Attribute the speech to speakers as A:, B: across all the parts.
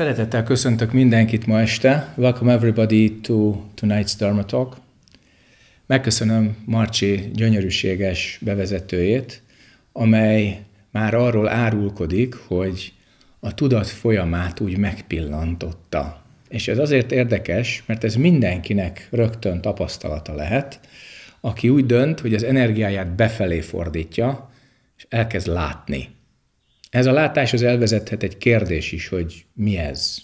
A: Szeretettel köszöntök mindenkit ma este. Welcome everybody to tonight's Dharma Talk. Megköszönöm Marci gyönyörűséges bevezetőjét, amely már arról árulkodik, hogy a tudat folyamát úgy megpillantotta. És ez azért érdekes, mert ez mindenkinek rögtön tapasztalata lehet, aki úgy dönt, hogy az energiáját befelé fordítja, és elkezd látni. Ez a látás az elvezethet egy kérdés is, hogy mi ez.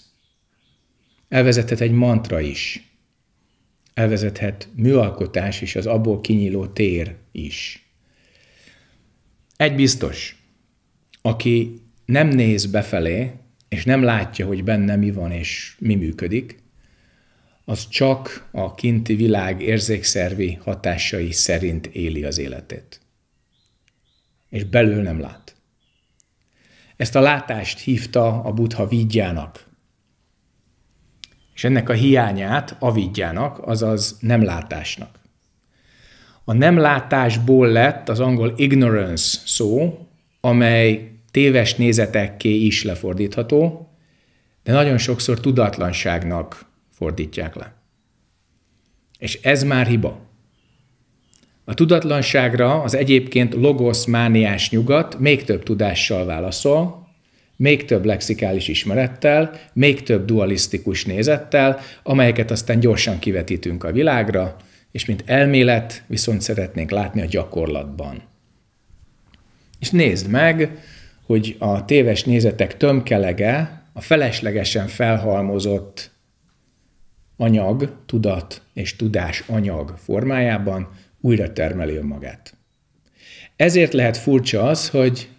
A: Elvezethet egy mantra is. Elvezethet műalkotás és az abból kinyíló tér is. Egy biztos, aki nem néz befelé, és nem látja, hogy benne mi van és mi működik, az csak a kinti világ érzékszervi hatásai szerint éli az életét. És belül nem lát. Ezt a látást hívta a buddha vidjának. És ennek a hiányát a vidjának, azaz nem látásnak. A nem látásból lett az angol ignorance szó, amely téves nézetekké is lefordítható, de nagyon sokszor tudatlanságnak fordítják le. És ez már hiba. A tudatlanságra az egyébként logoszmániás nyugat még több tudással válaszol, még több lexikális ismerettel, még több dualisztikus nézettel, amelyeket aztán gyorsan kivetítünk a világra, és mint elmélet viszont szeretnénk látni a gyakorlatban. És nézd meg, hogy a téves nézetek tömkelege a feleslegesen felhalmozott anyag, tudat és tudás anyag formájában újra termeli önmagát. Ezért lehet furcsa az, hogy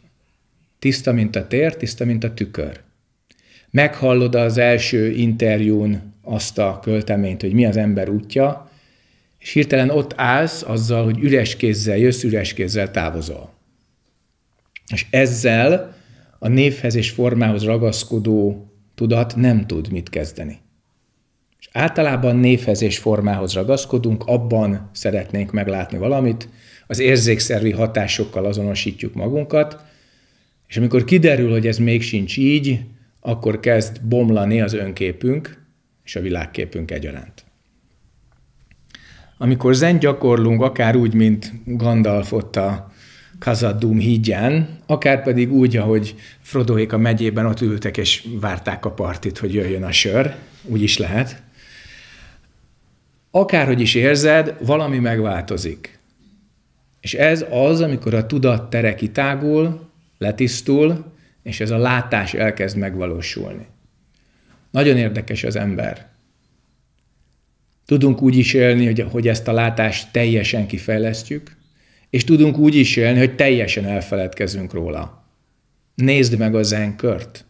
A: tiszta, mint a tér, tiszta, mint a tükör. Meghallod az első interjún azt a költeményt, hogy mi az ember útja, és hirtelen ott állsz azzal, hogy üres kézzel jössz, üres kézzel távozol. És ezzel a névhez és formához ragaszkodó tudat nem tud mit kezdeni. És általában névhez és formához ragaszkodunk, abban szeretnénk meglátni valamit, az érzékszervi hatásokkal azonosítjuk magunkat, és amikor kiderül, hogy ez még sincs így, akkor kezd bomlani az önképünk és a világképünk egyaránt. Amikor zen gyakorlunk, akár úgy, mint ott a Kazadum hídján, akár pedig úgy, ahogy Frodoék a megyében ott ültek és várták a partit, hogy jöjjön a sör, úgy is lehet, akárhogy is érzed, valami megváltozik. És ez az, amikor a tudat tere kitágul, letisztul, és ez a látás elkezd megvalósulni. Nagyon érdekes az ember. Tudunk úgy is élni, hogy, hogy ezt a látást teljesen kifejlesztjük, és tudunk úgy is élni, hogy teljesen elfeledkezünk róla. Nézd meg a zenkört.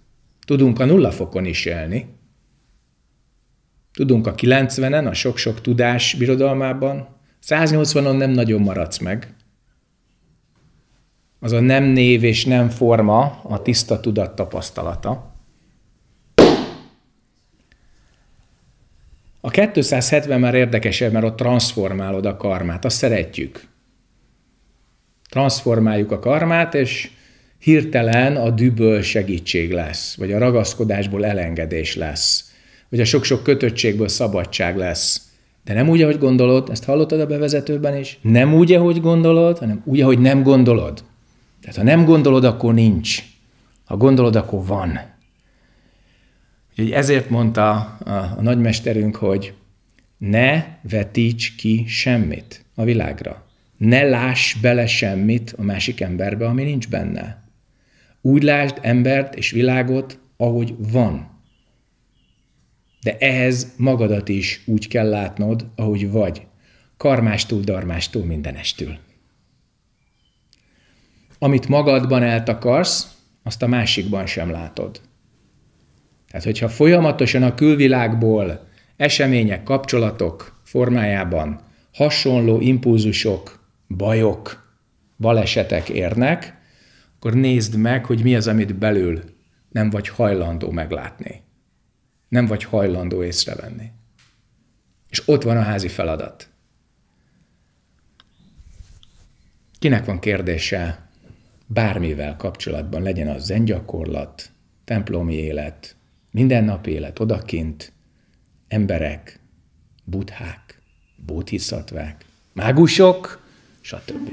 A: Tudunk a nulla fokon is élni, Tudunk a 90-en, a sok-sok tudás birodalmában, 180-on nem nagyon maradsz meg. Az a nem név és nem forma a tiszta tudat tapasztalata. A 270 már érdekesebb, mert ott transformálod a karmát, azt szeretjük. Transformáljuk a karmát, és hirtelen a düböl segítség lesz, vagy a ragaszkodásból elengedés lesz hogy a sok-sok kötöttségből szabadság lesz. De nem úgy, ahogy gondolod, ezt hallottad a bevezetőben is, nem úgy, ahogy gondolod, hanem úgy, ahogy nem gondolod. Tehát ha nem gondolod, akkor nincs. Ha gondolod, akkor van. Úgyhogy ezért mondta a, a nagymesterünk, hogy ne vetíts ki semmit a világra. Ne láss bele semmit a másik emberbe, ami nincs benne. Úgy lásd embert és világot, ahogy van. De ehhez magadat is úgy kell látnod, ahogy vagy. Karmástól, darmástól, mindenestől. Amit magadban eltakarsz, azt a másikban sem látod. Tehát, hogyha folyamatosan a külvilágból események, kapcsolatok formájában hasonló impulzusok, bajok, balesetek érnek, akkor nézd meg, hogy mi az, amit belül nem vagy hajlandó meglátni nem vagy hajlandó észrevenni. És ott van a házi feladat. Kinek van kérdése bármivel kapcsolatban, legyen az zengyakorlat, templomi élet, mindennapi élet odakint, emberek, buthák, bóthiszatvák, mágusok,
B: stb.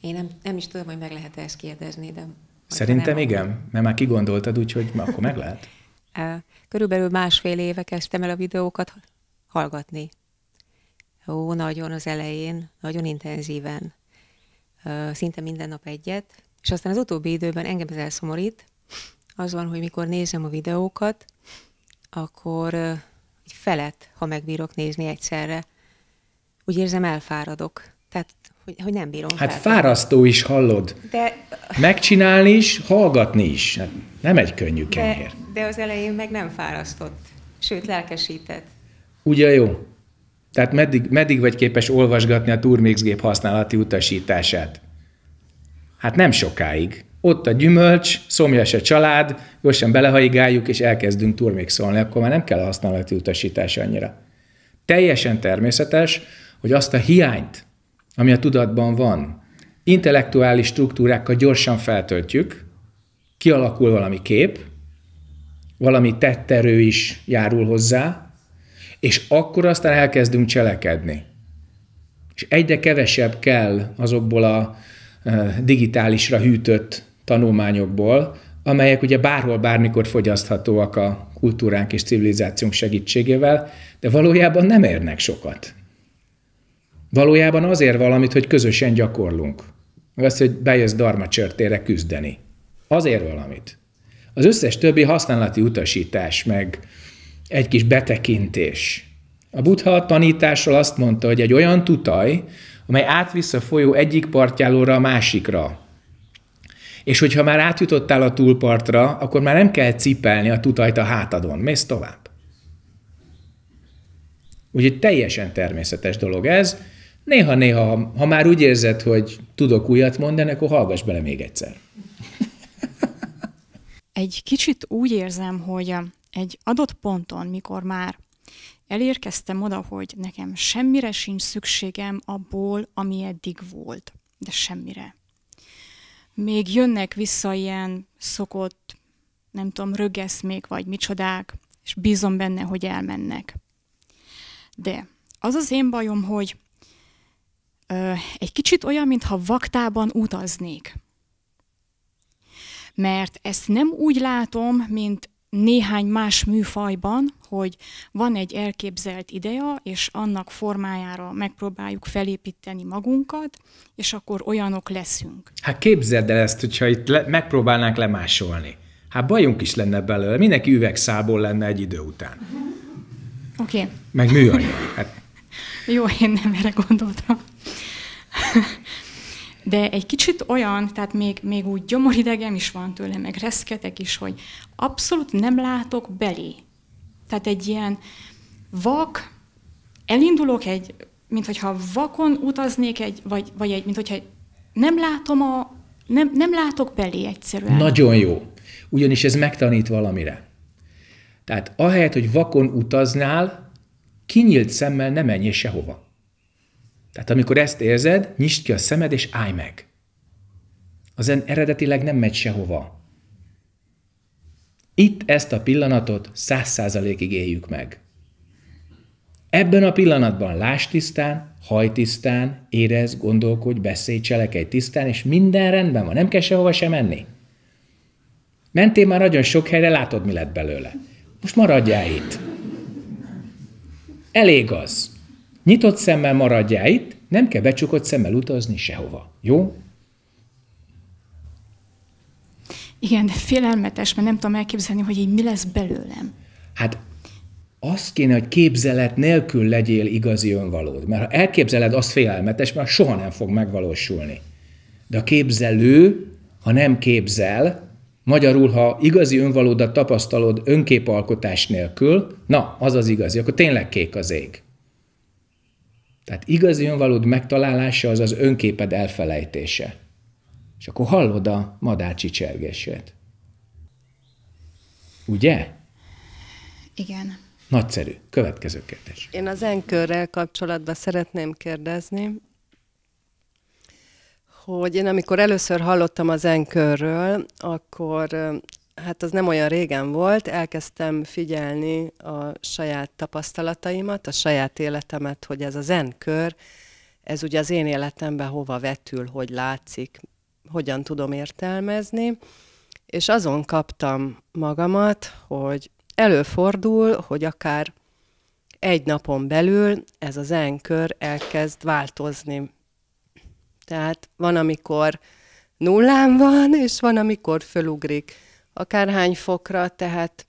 B: Én nem, nem is tudom, hogy meg lehet -e ezt kérdezni, de... Szerintem nem, igen,
A: mert már kigondoltad, úgyhogy akkor meg lehet.
B: Körülbelül másfél éve kezdtem el a videókat hallgatni. Ó, nagyon az elején, nagyon intenzíven. Szinte minden nap egyet. És aztán az utóbbi időben engem ez elszomorít. Az van, hogy mikor nézem a videókat, akkor egy felet, ha megbírok nézni egyszerre. Úgy érzem, elfáradok. Tehát hogy, hogy nem bírom Hát fel.
A: fárasztó is hallod. De... Megcsinálni is, hallgatni is. Hát nem egy könnyű kenyér.
B: De, de az elején meg nem fárasztott, sőt lelkesített.
A: Ugye jó? Tehát meddig, meddig vagy képes olvasgatni a Turmix gép használati utasítását? Hát nem sokáig. Ott a gyümölcs, szomjas a család, gyorsan belehaigáljuk, és elkezdünk turmixolni, akkor már nem kell a használati utasítás annyira. Teljesen természetes, hogy azt a hiányt, ami a tudatban van. Intellektuális struktúrákkal gyorsan feltöltjük, kialakul valami kép, valami tetterő is járul hozzá, és akkor aztán elkezdünk cselekedni. És egyre kevesebb kell azokból a digitálisra hűtött tanulmányokból, amelyek ugye bárhol, bármikor fogyaszthatóak a kultúránk és civilizációnk segítségével, de valójában nem érnek sokat. Valójában azért valamit, hogy közösen gyakorlunk. Az, hogy bejössz darma csörtére küzdeni. Azért valamit. Az összes többi használati utasítás, meg egy kis betekintés. A buddha tanításról azt mondta, hogy egy olyan tutaj, amely átvisz a folyó egyik partjálóra a másikra. És hogyha már átjutottál a túlpartra, akkor már nem kell cipelni a tutajt a hátadon. Mész tovább. Úgyhogy teljesen természetes dolog ez, néha-néha, ha már úgy érzed, hogy tudok újat mondani, akkor hallgass bele még egyszer.
C: Egy kicsit úgy érzem, hogy um, egy adott ponton, mikor már elérkeztem oda, hogy nekem semmire sincs szükségem abból, ami eddig volt, de semmire. Még jönnek vissza ilyen szokott, nem tudom, rögeszmék vagy micsodák, és bízom benne, hogy elmennek. De az az én bajom, hogy egy kicsit olyan, mintha vaktában utaznék. Mert ezt nem úgy látom, mint néhány más műfajban, hogy van egy elképzelt ideja, és annak formájára megpróbáljuk felépíteni magunkat, és akkor olyanok leszünk.
A: Hát képzeld el ezt, hogyha itt le- megpróbálnánk lemásolni. Hát bajunk is lenne belőle, mindenki üvegszából lenne egy idő után.
C: Oké. Okay. Meg műanyag. Hát. Jó, én nem erre gondoltam. De egy kicsit olyan, tehát még, még úgy gyomoridegem is van tőle, meg reszketek is, hogy abszolút nem látok belé. Tehát egy ilyen vak, elindulok egy, mint hogyha vakon utaznék, egy, vagy, vagy egy, mint hogyha nem látom a, nem, nem látok belé egyszerűen. Nagyon
A: jó. Ugyanis ez megtanít valamire. Tehát ahelyett, hogy vakon utaznál, kinyílt szemmel nem menjél sehova. Tehát amikor ezt érzed, nyisd ki a szemed és állj meg. A zen eredetileg nem megy sehova. Itt ezt a pillanatot száz százalékig éljük meg. Ebben a pillanatban láss tisztán, haj tisztán, érez, gondolkodj, beszélj, cselekedj tisztán, és minden rendben van, nem kell sehova sem menni. Mentél már nagyon sok helyre, látod, mi lett belőle. Most maradjál itt. Elég az. Nyitott szemmel maradjál itt, nem kell becsukott szemmel utazni sehova. Jó?
C: Igen, de félelmetes, mert nem tudom elképzelni, hogy így mi lesz belőlem.
A: Hát azt kéne, hogy képzelet nélkül legyél igazi önvalód. Mert ha elképzeled, az félelmetes, mert soha nem fog megvalósulni. De a képzelő, ha nem képzel, magyarul, ha igazi önvalódat tapasztalod önképalkotás nélkül, na, az az igazi, akkor tényleg kék az ég. Tehát igazi önvalód megtalálása az az önképed elfelejtése. És akkor hallod a madácsi csergését. Ugye? Igen. Nagyszerű. Következő
D: kérdés. Én az enkörrel kapcsolatban szeretném kérdezni, hogy én amikor először hallottam az enkörről, akkor hát az nem olyan régen volt, elkezdtem figyelni a saját tapasztalataimat, a saját életemet, hogy ez a zenkör, ez ugye az én életemben hova vetül, hogy látszik, hogyan tudom értelmezni, és azon kaptam magamat, hogy előfordul, hogy akár egy napon belül ez a zenkör elkezd változni. Tehát van, amikor nullán van, és van, amikor fölugrik akárhány fokra, tehát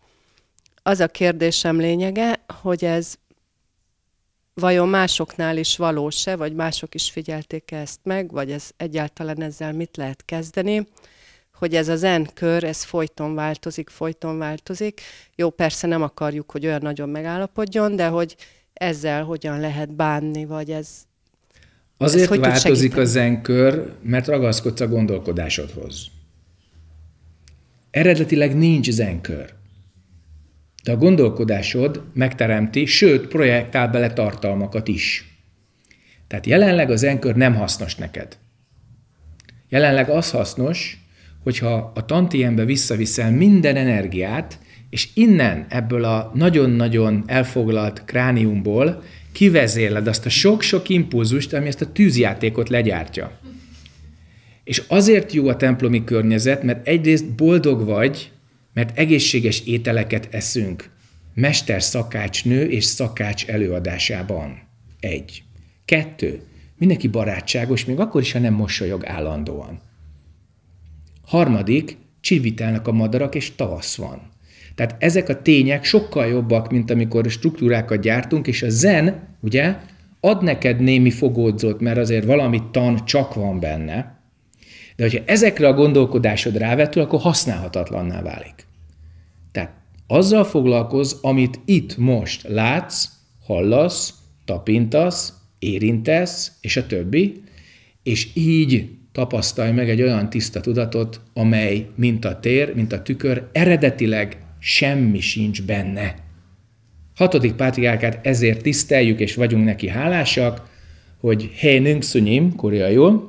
D: az a kérdésem lényege, hogy ez vajon másoknál is valós-e, vagy mások is figyelték -e ezt meg, vagy ez egyáltalán ezzel mit lehet kezdeni, hogy ez az N kör, ez folyton változik, folyton változik. Jó, persze nem akarjuk, hogy olyan nagyon megállapodjon, de hogy ezzel hogyan lehet bánni, vagy ez,
E: Azért változik
A: a zenkör, mert ragaszkodsz a gondolkodásodhoz. Eredetileg nincs zenkör. De a gondolkodásod megteremti, sőt, projektál bele tartalmakat is. Tehát jelenleg az zenkör nem hasznos neked. Jelenleg az hasznos, hogyha a tantiembe visszaviszel minden energiát, és innen, ebből a nagyon-nagyon elfoglalt krániumból kivezéled azt a sok-sok impulzust, ami ezt a tűzjátékot legyártja. És azért jó a templomi környezet, mert egyrészt boldog vagy, mert egészséges ételeket eszünk. Mester nő és szakács előadásában. Egy. Kettő. Mindenki barátságos, még akkor is, ha nem mosolyog állandóan. Harmadik, csivitelnek a madarak, és tavasz van. Tehát ezek a tények sokkal jobbak, mint amikor struktúrákat gyártunk, és a zen, ugye, ad neked némi fogódzót, mert azért valami tan csak van benne, de hogyha ezekre a gondolkodásod rávetül, akkor használhatatlanná válik. Tehát azzal foglalkoz, amit itt most látsz, hallasz, tapintasz, érintesz, és a többi, és így tapasztalj meg egy olyan tiszta tudatot, amely, mint a tér, mint a tükör, eredetileg semmi sincs benne. Hatodik pátriákát ezért tiszteljük és vagyunk neki hálásak, hogy hé nünk szünyim, jó.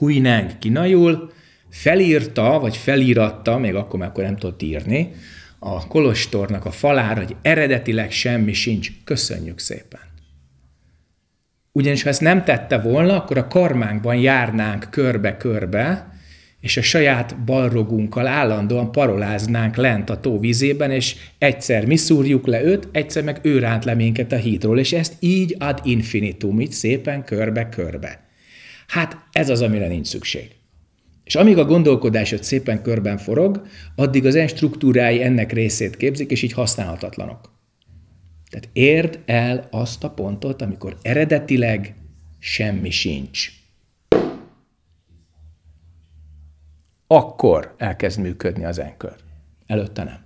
A: Huineng kínaiul felírta, vagy felíratta, még akkor, mert akkor nem tudott írni, a kolostornak a falára, hogy eredetileg semmi sincs, köszönjük szépen. Ugyanis ha ezt nem tette volna, akkor a karmánkban járnánk körbe-körbe, és a saját balrogunkkal állandóan paroláznánk lent a tóvízében, és egyszer mi szúrjuk le őt, egyszer meg ő ránt le minket a hídról, és ezt így ad infinitum, így szépen körbe-körbe. Hát ez az, amire nincs szükség. És amíg a gondolkodásod szépen körben forog, addig az en struktúrái ennek részét képzik, és így használhatatlanok. Tehát érd el azt a pontot, amikor eredetileg semmi sincs. Akkor elkezd működni az enkör.
F: Előtte nem.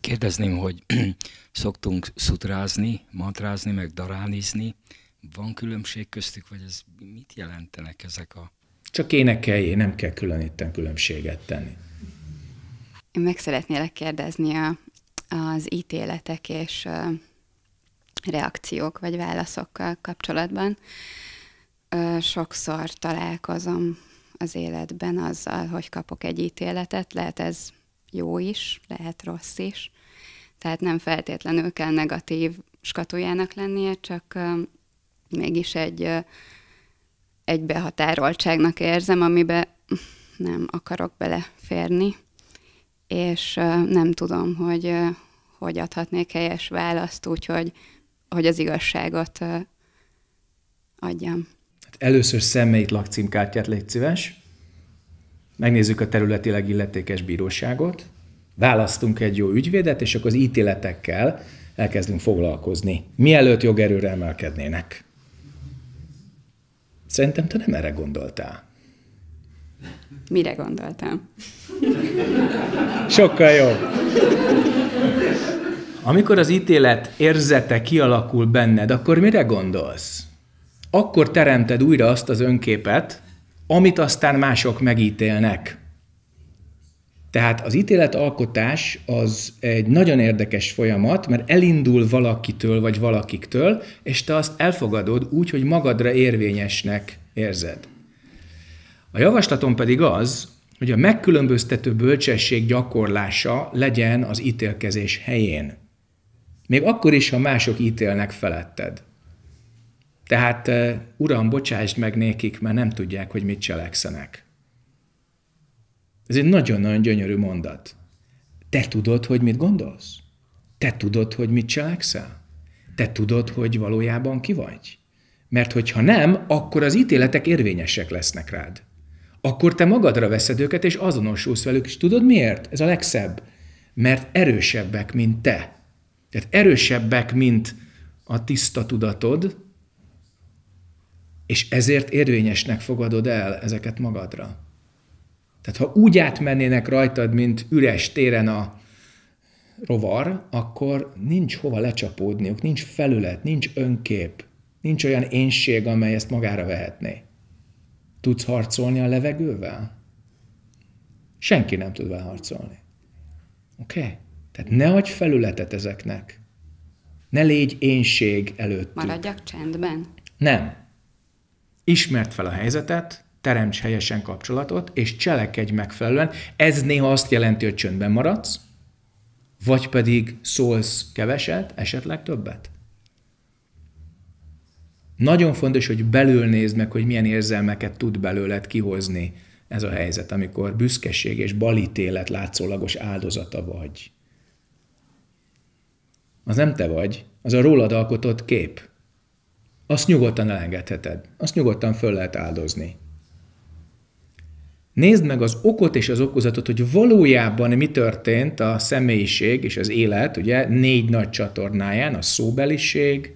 F: Kérdezném, hogy szoktunk szutrázni, mantrázni, meg daránizni, van különbség köztük, vagy ez mit jelentenek ezek a...
A: Csak énekeljé, nem kell külön itten különbséget tenni.
G: Én meg szeretnélek kérdezni a, az ítéletek és a reakciók vagy válaszokkal kapcsolatban. sokszor találkozom az életben azzal, hogy kapok egy ítéletet, lehet ez jó is, lehet rossz is, tehát nem feltétlenül kell negatív skatujának lennie, csak mégis egy, egy behatároltságnak érzem, amibe nem akarok beleférni, és nem tudom, hogy hogy adhatnék helyes választ, úgyhogy hogy az igazságot adjam.
A: Hát először személyt lakcímkártyát légy szíves, megnézzük a területileg illetékes bíróságot, választunk egy jó ügyvédet, és akkor az ítéletekkel elkezdünk foglalkozni, mielőtt jogerőre emelkednének. Szerintem te nem erre gondoltál.
G: Mire gondoltam?
A: Sokkal jobb. Amikor az ítélet érzete kialakul benned, akkor mire gondolsz? Akkor teremted újra azt az önképet, amit aztán mások megítélnek. Tehát az ítéletalkotás az egy nagyon érdekes folyamat, mert elindul valakitől vagy valakiktől, és te azt elfogadod úgy, hogy magadra érvényesnek érzed. A javaslatom pedig az, hogy a megkülönböztető bölcsesség gyakorlása legyen az ítélkezés helyén. Még akkor is, ha mások ítélnek feletted. Tehát, eh, uram, bocsásd meg nékik, mert nem tudják, hogy mit cselekszenek. Ez egy nagyon-nagyon gyönyörű mondat. Te tudod, hogy mit gondolsz? Te tudod, hogy mit cselekszel? Te tudod, hogy valójában ki vagy? Mert hogyha nem, akkor az ítéletek érvényesek lesznek rád. Akkor te magadra veszed őket, és azonosulsz velük, és tudod miért? Ez a legszebb. Mert erősebbek, mint te. Tehát erősebbek, mint a tiszta tudatod, és ezért érvényesnek fogadod el ezeket magadra. Tehát ha úgy átmennének rajtad, mint üres téren a rovar, akkor nincs hova lecsapódniuk, nincs felület, nincs önkép, nincs olyan énség, amely ezt magára vehetné. Tudsz harcolni a levegővel? Senki nem tud vele harcolni. Oké? Okay? Tehát ne adj felületet ezeknek. Ne légy énség előtt. Maradjak
G: csendben?
A: Nem. Ismert fel a helyzetet, teremts helyesen kapcsolatot, és cselekedj megfelelően. Ez néha azt jelenti, hogy csöndben maradsz, vagy pedig szólsz keveset, esetleg többet. Nagyon fontos, hogy belül nézd meg, hogy milyen érzelmeket tud belőled kihozni ez a helyzet, amikor büszkeség és balítélet látszólagos áldozata vagy. Az nem te vagy, az a rólad alkotott kép. Azt nyugodtan elengedheted, azt nyugodtan föl lehet áldozni. Nézd meg az okot és az okozatot, hogy valójában mi történt a személyiség és az élet, ugye négy nagy csatornáján, a szóbeliség,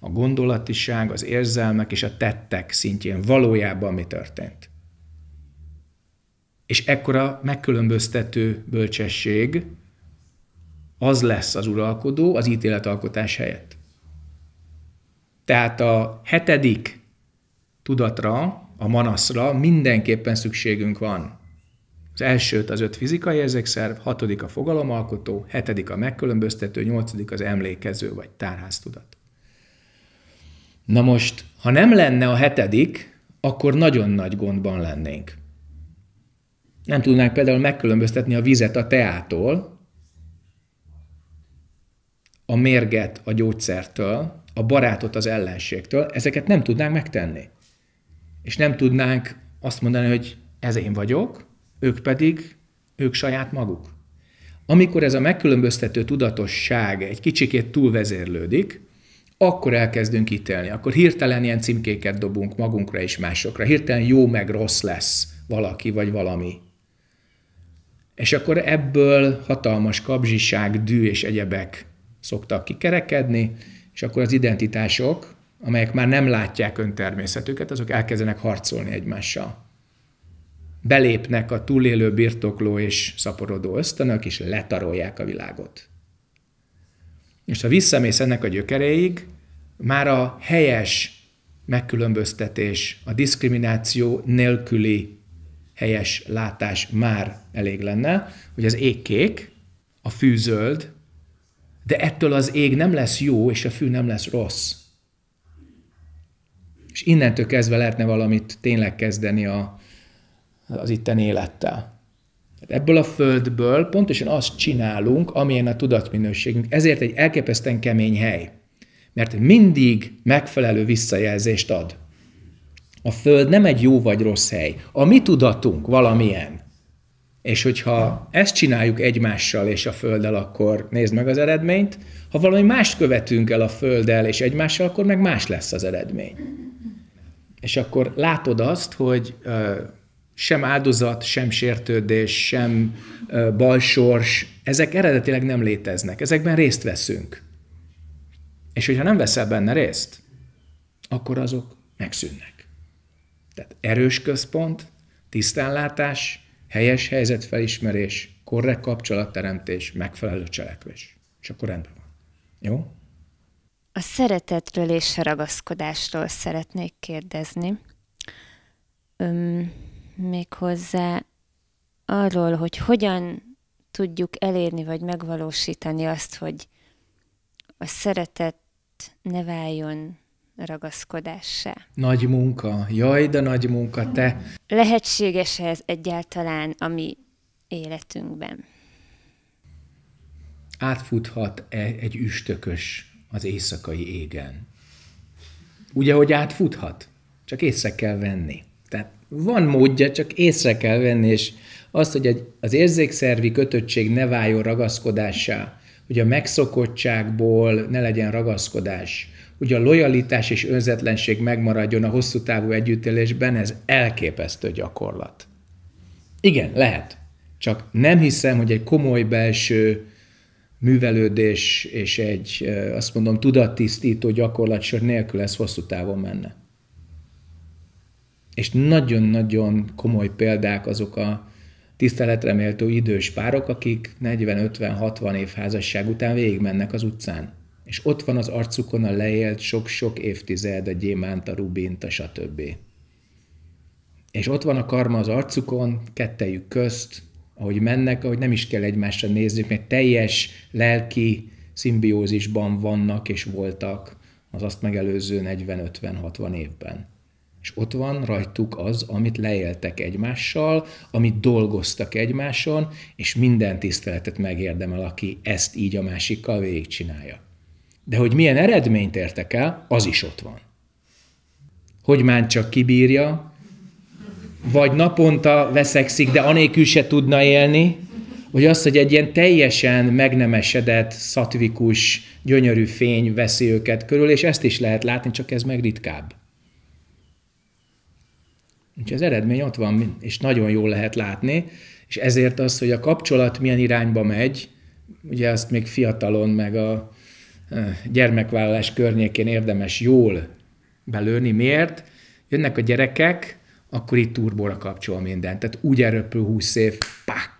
A: a gondolatiság, az érzelmek és a tettek szintjén valójában mi történt. És ekkora megkülönböztető bölcsesség az lesz az uralkodó az ítéletalkotás helyett. Tehát a hetedik tudatra a manaszra mindenképpen szükségünk van. Az elsőt az öt fizikai érzékszerv, hatodik a fogalomalkotó, hetedik a megkülönböztető, nyolcadik az emlékező vagy tárháztudat. Na most, ha nem lenne a hetedik, akkor nagyon nagy gondban lennénk. Nem tudnánk például megkülönböztetni a vizet a teától, a mérget a gyógyszertől, a barátot az ellenségtől, ezeket nem tudnánk megtenni és nem tudnánk azt mondani, hogy ez én vagyok, ők pedig, ők saját maguk. Amikor ez a megkülönböztető tudatosság egy kicsikét túlvezérlődik, akkor elkezdünk ítélni, akkor hirtelen ilyen címkéket dobunk magunkra és másokra, hirtelen jó meg rossz lesz valaki vagy valami. És akkor ebből hatalmas kapzsiság, dű és egyebek szoktak kikerekedni, és akkor az identitások amelyek már nem látják öntermészetüket, azok elkezdenek harcolni egymással. Belépnek a túlélő birtokló és szaporodó ösztönök, és letarolják a világot. És ha visszamész ennek a gyökereig, már a helyes megkülönböztetés, a diszkrimináció nélküli helyes látás már elég lenne, hogy az ég kék, a fű zöld, de ettől az ég nem lesz jó, és a fű nem lesz rossz és innentől kezdve lehetne valamit tényleg kezdeni a, az itten élettel. Ebből a földből pontosan azt csinálunk, amilyen a tudatminőségünk. Ezért egy elképesztően kemény hely. Mert mindig megfelelő visszajelzést ad. A föld nem egy jó vagy rossz hely. A mi tudatunk valamilyen. És hogyha ezt csináljuk egymással és a Földdel, akkor nézd meg az eredményt. Ha valami mást követünk el a Földdel és egymással, akkor meg más lesz az eredmény. És akkor látod azt, hogy sem áldozat, sem sértődés, sem balsors, ezek eredetileg nem léteznek. Ezekben részt veszünk. És hogyha nem veszel benne részt, akkor azok megszűnnek. Tehát erős központ, tisztánlátás, helyes helyzetfelismerés, korrekt kapcsolatteremtés, megfelelő cselekvés. És akkor rendben van. Jó?
H: A szeretetről és a ragaszkodásról szeretnék kérdezni. Öm, méghozzá arról, hogy hogyan tudjuk elérni vagy megvalósítani azt, hogy a szeretet ne váljon ragaszkodássá.
A: Nagy munka, jaj, de nagy munka, te!
H: Lehetséges -e ez egyáltalán a mi életünkben?
A: Átfuthat -e egy üstökös az éjszakai égen. Ugye, hogy átfuthat? Csak észre kell venni. Tehát van módja, csak észre kell venni, és azt, hogy az érzékszervi kötöttség ne váljon ragaszkodássá, hogy a megszokottságból ne legyen ragaszkodás, hogy a lojalitás és önzetlenség megmaradjon a hosszú távú együttélésben, ez elképesztő gyakorlat. Igen, lehet. Csak nem hiszem, hogy egy komoly belső művelődés és egy, azt mondom, tudattisztító gyakorlatsor nélkül ez hosszú távon menne. És nagyon-nagyon komoly példák azok a tiszteletreméltó idős párok, akik 40-50-60 év házasság után végigmennek az utcán. És ott van az arcukon a leélt sok-sok évtized, a gyémánt, a rubint, a stb. És ott van a karma az arcukon, kettejük közt, ahogy mennek, ahogy nem is kell egymásra nézzük, mert teljes lelki szimbiózisban vannak és voltak az azt megelőző 40-50-60 évben. És ott van rajtuk az, amit leéltek egymással, amit dolgoztak egymáson, és minden tiszteletet megérdemel, aki ezt így a másikkal végigcsinálja. De hogy milyen eredményt értek el, az is ott van. Hogy már csak kibírja, vagy naponta veszekszik, de anélkül se tudna élni, vagy az, hogy egy ilyen teljesen megnemesedett, szatvikus, gyönyörű fény veszi őket körül, és ezt is lehet látni, csak ez meg ritkább. Úgyhogy az eredmény ott van, és nagyon jól lehet látni, és ezért az, hogy a kapcsolat milyen irányba megy, ugye azt még fiatalon, meg a eh, gyermekvállalás környékén érdemes jól belőni. Miért? Jönnek a gyerekek, akkor itt turbóra kapcsol minden. Tehát úgy elröpül 20 év, pak!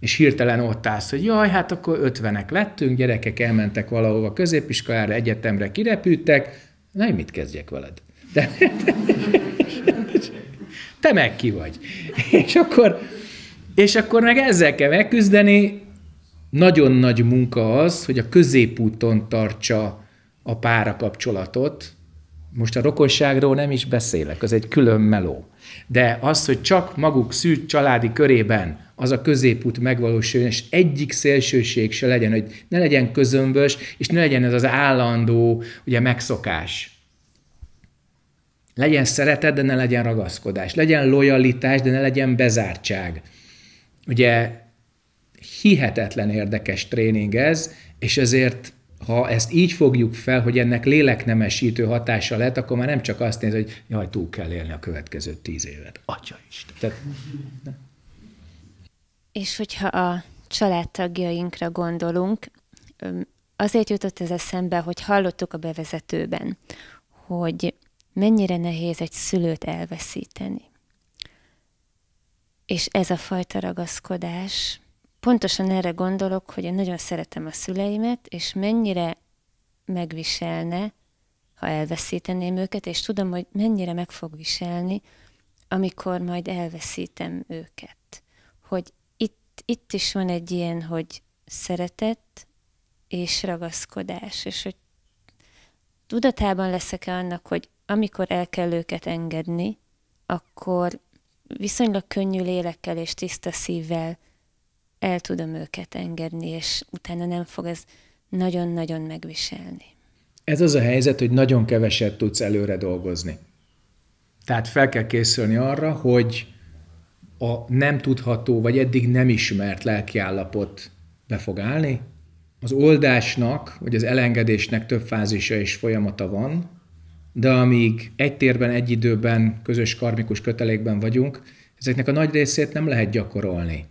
A: És hirtelen ott állsz, hogy jaj, hát akkor ötvenek lettünk, gyerekek elmentek valahova középiskolára, egyetemre kirepültek, na mit kezdjek veled? De, te meg ki vagy. És akkor, és akkor meg ezzel kell megküzdeni. Nagyon nagy munka az, hogy a középúton tartsa a pára kapcsolatot, most a rokonságról nem is beszélek, az egy külön meló. De az, hogy csak maguk szűk családi körében az a középút megvalósuljon, és egyik szélsőség se legyen, hogy ne legyen közömbös, és ne legyen ez az állandó ugye, megszokás. Legyen szeretet, de ne legyen ragaszkodás. Legyen lojalitás, de ne legyen bezártság. Ugye hihetetlen érdekes tréning ez, és ezért ha ezt így fogjuk fel, hogy ennek léleknemesítő hatása lett, akkor már nem csak azt néz, hogy jaj, túl kell élni a következő tíz évet. Atya Isten. Tehát,
H: És hogyha a családtagjainkra gondolunk, azért jutott ez eszembe, hogy hallottuk a bevezetőben, hogy mennyire nehéz egy szülőt elveszíteni. És ez a fajta ragaszkodás pontosan erre gondolok, hogy én nagyon szeretem a szüleimet, és mennyire megviselne, ha elveszíteném őket, és tudom, hogy mennyire meg fog viselni, amikor majd elveszítem őket. Hogy itt, itt is van egy ilyen, hogy szeretet és ragaszkodás, és hogy tudatában leszek-e annak, hogy amikor el kell őket engedni, akkor viszonylag könnyű lélekkel és tiszta szívvel el tudom őket engedni, és utána nem fog ez nagyon-nagyon megviselni.
A: Ez az a helyzet, hogy nagyon keveset tudsz előre dolgozni. Tehát fel kell készülni arra, hogy a nem tudható, vagy eddig nem ismert lelkiállapot be fog állni. Az oldásnak, vagy az elengedésnek több fázisa és folyamata van, de amíg egy térben, egy időben, közös karmikus kötelékben vagyunk, ezeknek a nagy részét nem lehet gyakorolni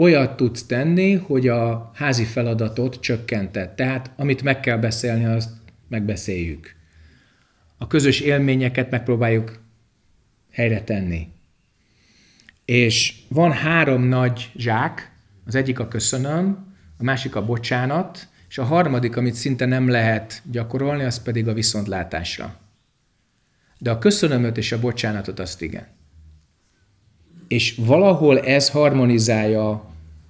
A: olyat tudsz tenni, hogy a házi feladatot csökkented. Tehát amit meg kell beszélni, azt megbeszéljük. A közös élményeket megpróbáljuk helyre tenni. És van három nagy zsák, az egyik a köszönöm, a másik a bocsánat, és a harmadik, amit szinte nem lehet gyakorolni, az pedig a viszontlátásra. De a köszönömöt és a bocsánatot azt igen. És valahol ez harmonizálja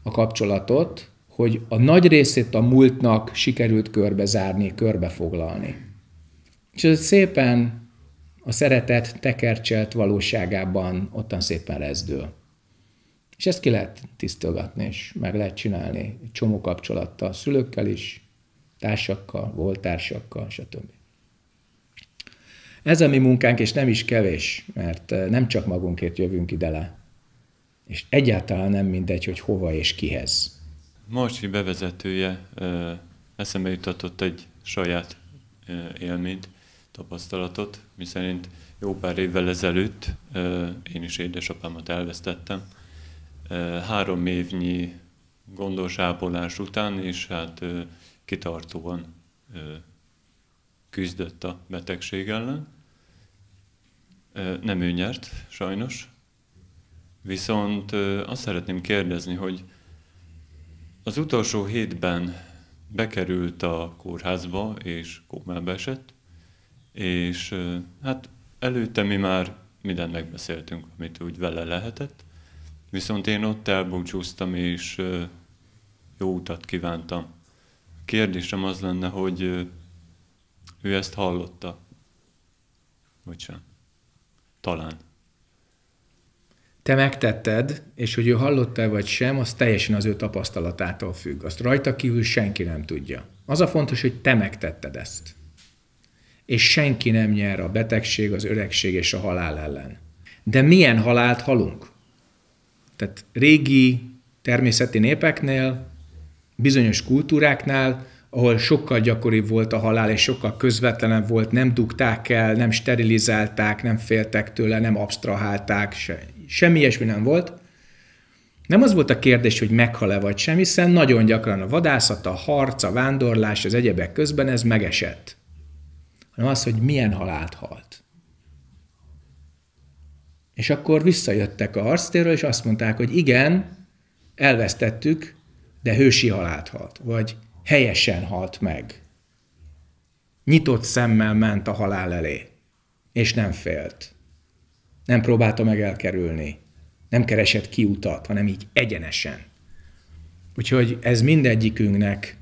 A: a kapcsolatot, hogy a nagy részét a múltnak sikerült körbezárni, körbefoglalni. És ez szépen a szeretet tekercselt valóságában ottan szépen rezdül. És ezt ki lehet tisztogatni, és meg lehet csinálni egy csomó kapcsolattal, szülőkkel is, társakkal, volt társakkal, stb. Ez a mi munkánk, és nem is kevés, mert eh, nem csak magunkért jövünk ide le, és egyáltalán nem mindegy, hogy hova és kihez.
E: Morsi bevezetője eszembe jutatott egy saját élményt, tapasztalatot, miszerint jó pár évvel ezelőtt én is édesapámat elvesztettem. Három évnyi gondos ápolás után, és hát kitartóan küzdött a betegség ellen. Nem ő nyert, sajnos, Viszont azt szeretném kérdezni, hogy az utolsó hétben bekerült a kórházba, és kómába esett, és hát előtte mi már mindent megbeszéltünk, amit úgy vele lehetett, viszont én ott elbúcsúztam, és jó utat kívántam. A kérdésem az lenne, hogy ő ezt hallotta, vagy sem. Talán
A: te megtetted, és hogy ő hallotta vagy sem, az teljesen az ő tapasztalatától függ. Azt rajta kívül senki nem tudja. Az a fontos, hogy te megtetted ezt. És senki nem nyer a betegség, az öregség és a halál ellen. De milyen halált halunk? Tehát régi természeti népeknél, bizonyos kultúráknál, ahol sokkal gyakoribb volt a halál, és sokkal közvetlenebb volt, nem dugták el, nem sterilizálták, nem féltek tőle, nem absztrahálták, se semmi ilyesmi nem volt. Nem az volt a kérdés, hogy meghal-e vagy sem, hiszen nagyon gyakran a vadászat, a harc, a vándorlás, az egyebek közben ez megesett. Hanem az, hogy milyen halált halt. És akkor visszajöttek a harctérről, és azt mondták, hogy igen, elvesztettük, de hősi halált halt, vagy helyesen halt meg. Nyitott szemmel ment a halál elé, és nem félt nem próbálta meg elkerülni, nem keresett kiutat, hanem így egyenesen. Úgyhogy ez mindegyikünknek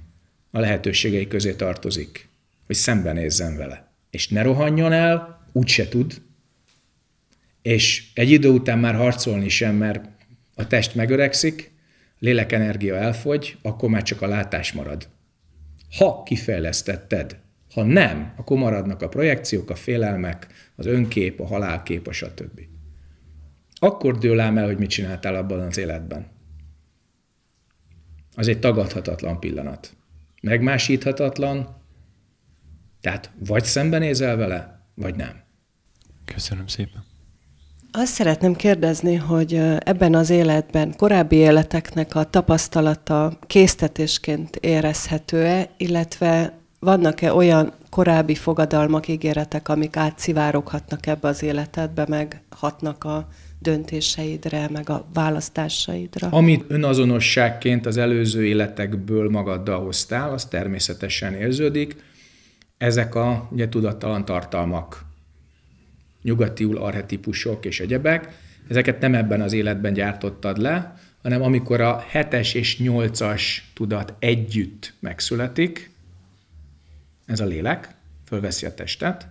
A: a lehetőségei közé tartozik, hogy szembenézzen vele. És ne rohanjon el, úgyse tud, és egy idő után már harcolni sem, mert a test megöregszik, lélekenergia elfogy, akkor már csak a látás marad. Ha kifejlesztetted, ha nem, akkor maradnak a projekciók, a félelmek, az önkép, a halálkép, a stb. Akkor dől ám el, hogy mit csináltál abban az életben. Az egy tagadhatatlan pillanat. Megmásíthatatlan, tehát vagy szembenézel vele, vagy nem. Köszönöm szépen.
I: Azt
D: szeretném kérdezni, hogy ebben az életben korábbi életeknek a tapasztalata késztetésként érezhető-e, illetve vannak-e olyan korábbi fogadalmak, ígéretek, amik átszivároghatnak ebbe az életedbe, meg hatnak a döntéseidre, meg a választásaidra. Amit
A: önazonosságként az előző életekből magaddal hoztál, az természetesen érződik. Ezek a ugye, tudattalan tartalmak, nyugatiul arhetipusok és egyebek, ezeket nem ebben az életben gyártottad le, hanem amikor a hetes és nyolcas tudat együtt megszületik, ez a lélek, fölveszi a testet,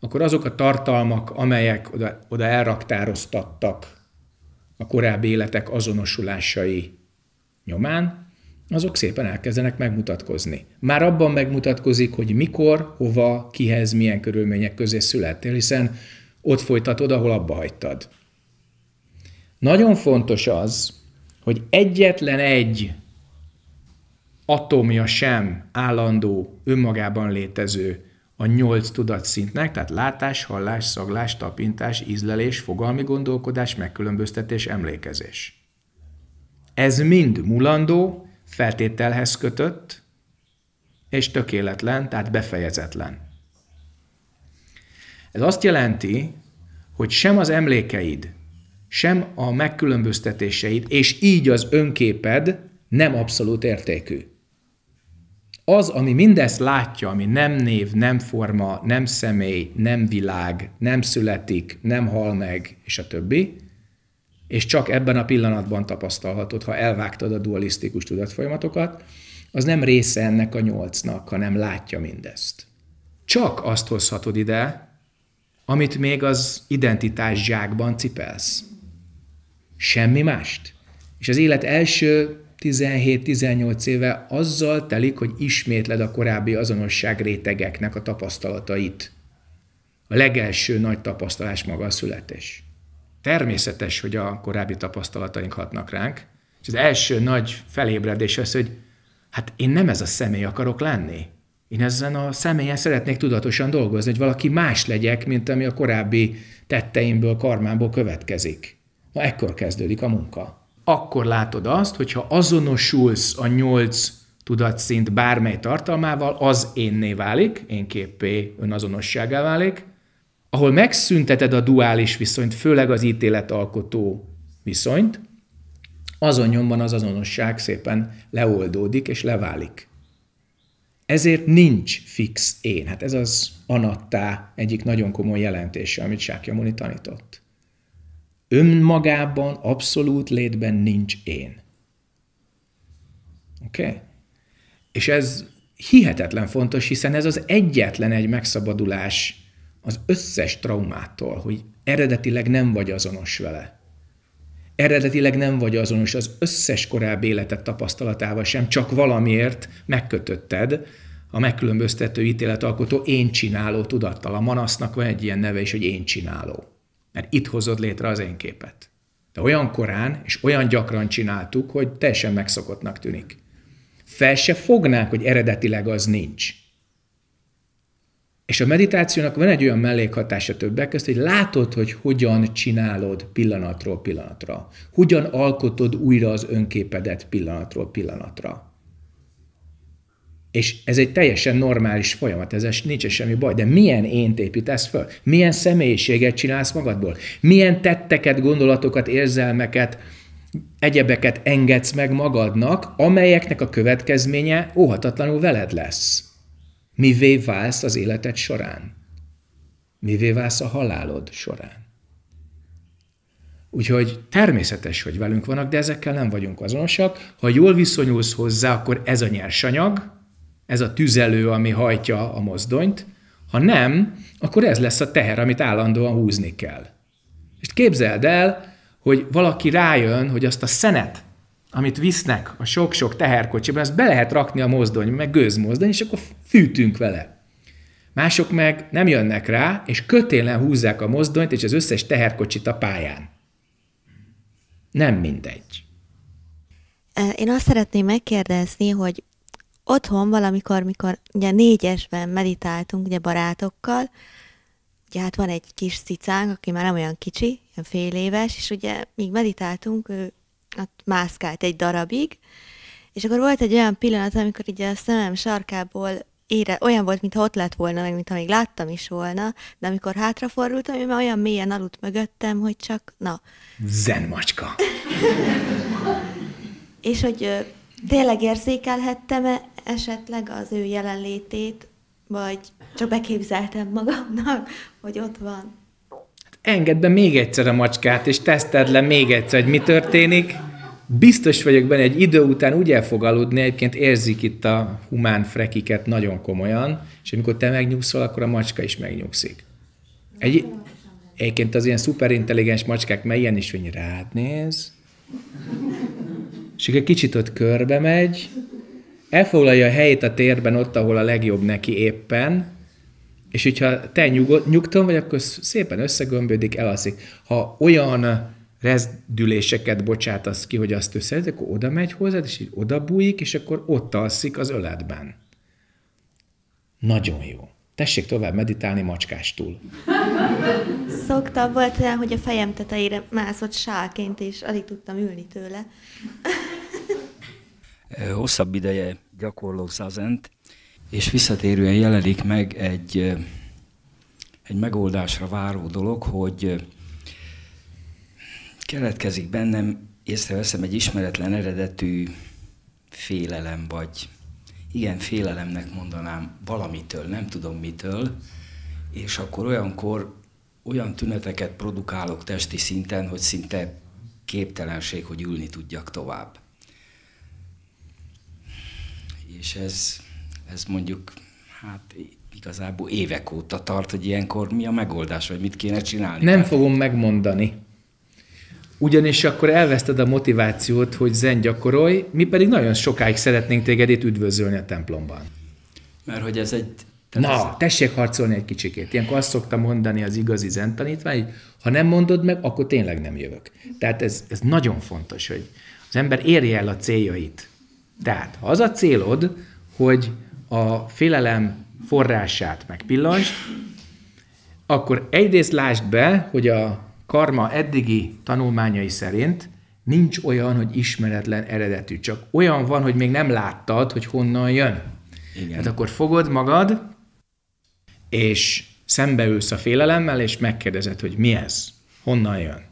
A: akkor azok a tartalmak, amelyek oda, oda elraktároztattak a korábbi életek azonosulásai nyomán, azok szépen elkezdenek megmutatkozni. Már abban megmutatkozik, hogy mikor, hova, kihez, milyen körülmények közé születtél, hiszen ott folytatod, ahol abba hagytad. Nagyon fontos az, hogy egyetlen egy atomja sem állandó, önmagában létező a nyolc tudatszintnek, tehát látás, hallás, szaglás, tapintás, ízlelés, fogalmi gondolkodás, megkülönböztetés, emlékezés. Ez mind mulandó, feltételhez kötött, és tökéletlen, tehát befejezetlen. Ez azt jelenti, hogy sem az emlékeid, sem a megkülönböztetéseid, és így az önképed nem abszolút értékű az, ami mindezt látja, ami nem név, nem forma, nem személy, nem világ, nem születik, nem hal meg, és a többi, és csak ebben a pillanatban tapasztalhatod, ha elvágtad a dualisztikus tudatfolyamatokat, az nem része ennek a nyolcnak, hanem látja mindezt. Csak azt hozhatod ide, amit még az identitás zsákban cipelsz. Semmi mást. És az élet első 17-18 éve azzal telik, hogy ismétled a korábbi azonosság rétegeknek a tapasztalatait. A legelső nagy tapasztalás maga a születés. Természetes, hogy a korábbi tapasztalataink hatnak ránk, és az első nagy felébredés az, hogy hát én nem ez a személy akarok lenni. Én ezen a személyen szeretnék tudatosan dolgozni, hogy valaki más legyek, mint ami a korábbi tetteimből, karmámból következik. Na ekkor kezdődik a munka akkor látod azt, hogyha azonosulsz a nyolc tudatszint bármely tartalmával, az énné válik, én képé önazonosságá válik, ahol megszünteted a duális viszonyt, főleg az ítéletalkotó viszonyt, azon nyomban az azonosság szépen leoldódik és leválik. Ezért nincs fix én. Hát ez az anattá egyik nagyon komoly jelentése, amit Muni tanított önmagában, abszolút létben nincs én. Oké? Okay? És ez hihetetlen fontos, hiszen ez az egyetlen egy megszabadulás az összes traumától, hogy eredetileg nem vagy azonos vele. Eredetileg nem vagy azonos az összes korábbi életet tapasztalatával sem, csak valamiért megkötötted a megkülönböztető ítéletalkotó én csináló tudattal. A manasznak van egy ilyen neve is, hogy én csináló. Mert itt hozod létre az én képet. De olyan korán és olyan gyakran csináltuk, hogy teljesen megszokottnak tűnik. Fel se fognánk, hogy eredetileg az nincs. És a meditációnak van egy olyan mellékhatása többek között, hogy látod, hogy hogyan csinálod pillanatról pillanatra. Hogyan alkotod újra az önképedet pillanatról pillanatra. És ez egy teljesen normális folyamat, ez nincs semmi baj, de milyen ént építesz föl? Milyen személyiséget csinálsz magadból? Milyen tetteket, gondolatokat, érzelmeket, egyebeket engedsz meg magadnak, amelyeknek a következménye óhatatlanul veled lesz? Mivé válsz az életed során? Mivé válsz a halálod során? Úgyhogy természetes, hogy velünk vannak, de ezekkel nem vagyunk azonosak. Ha jól viszonyulsz hozzá, akkor ez a nyersanyag, ez a tüzelő, ami hajtja a mozdonyt, ha nem, akkor ez lesz a teher, amit állandóan húzni kell. És képzeld el, hogy valaki rájön, hogy azt a szenet, amit visznek a sok-sok teherkocsiban, ezt be lehet rakni a mozdony, meg gőzmozdony, és akkor fűtünk vele. Mások meg nem jönnek rá, és kötélen húzzák a mozdonyt és az összes teherkocsit a pályán. Nem mindegy.
J: Én azt szeretném megkérdezni, hogy otthon valamikor, mikor ugye négyesben meditáltunk, ugye barátokkal, ugye hát van egy kis cicánk, aki már nem olyan kicsi, ilyen fél éves, és ugye míg meditáltunk, ő ott mászkált egy darabig, és akkor volt egy olyan pillanat, amikor így a szemem sarkából ére, olyan volt, mintha ott lett volna, meg mintha még láttam is volna, de amikor hátrafordultam, ő már olyan mélyen aludt mögöttem, hogy csak, na. Zen macska. és hogy tényleg érzékelhettem-e esetleg az ő jelenlétét, vagy csak beképzeltem magamnak, hogy ott van.
A: Hát engedd be még egyszer a macskát, és teszted le még egyszer, hogy mi történik. Biztos vagyok benne, egy idő után úgy el fog aludni, egyébként érzik itt a humán frekiket nagyon komolyan, és amikor te megnyugszol, akkor a macska is megnyugszik. Egy, egyébként az ilyen szuperintelligens macskák, mert ilyen is, hogy rád néz, és egy kicsit ott körbe megy, elfoglalja a helyét a térben ott, ahol a legjobb neki éppen, és hogyha te nyugod, nyugton vagy, akkor szépen összegömbödik, elalszik. Ha olyan rezdüléseket bocsátasz ki, hogy azt összered, akkor oda megy hozzád, és így oda bújik, és akkor ott alszik az öletben. Nagyon jó. Tessék tovább meditálni macskástól.
J: Szoktam, volt olyan, hogy a fejem tetejére mászott sálként, és alig tudtam ülni tőle.
F: Eh, hosszabb ideje gyakorló százent, és visszatérően jelenik meg egy, eh, egy megoldásra váró dolog, hogy eh, keletkezik bennem, észreveszem egy ismeretlen eredetű félelem, vagy igen, félelemnek mondanám valamitől, nem tudom mitől, és akkor olyankor olyan tüneteket produkálok testi szinten, hogy szinte képtelenség, hogy ülni tudjak tovább. És ez, ez mondjuk, hát igazából évek óta tart, hogy ilyenkor mi a megoldás, vagy mit kéne csinálni. Nem
A: fogom megmondani. Ugyanis akkor elveszted a motivációt, hogy zen gyakorolj, mi pedig nagyon sokáig szeretnénk téged itt üdvözölni a templomban.
F: Mert hogy ez egy... Tehát Na, ez...
A: tessék harcolni egy kicsikét. Ilyenkor azt szoktam mondani az igazi zen tanítvány, hogy ha nem mondod meg, akkor tényleg nem jövök. Tehát ez, ez nagyon fontos, hogy az ember érje el a céljait. Tehát, ha az a célod, hogy a félelem forrását megpillansd, akkor egyrészt lásd be, hogy a karma eddigi tanulmányai szerint nincs olyan, hogy ismeretlen eredetű, csak olyan van, hogy még nem láttad, hogy honnan jön. Igen. Hát akkor fogod magad, és szembeülsz a félelemmel, és megkérdezed, hogy mi ez, honnan jön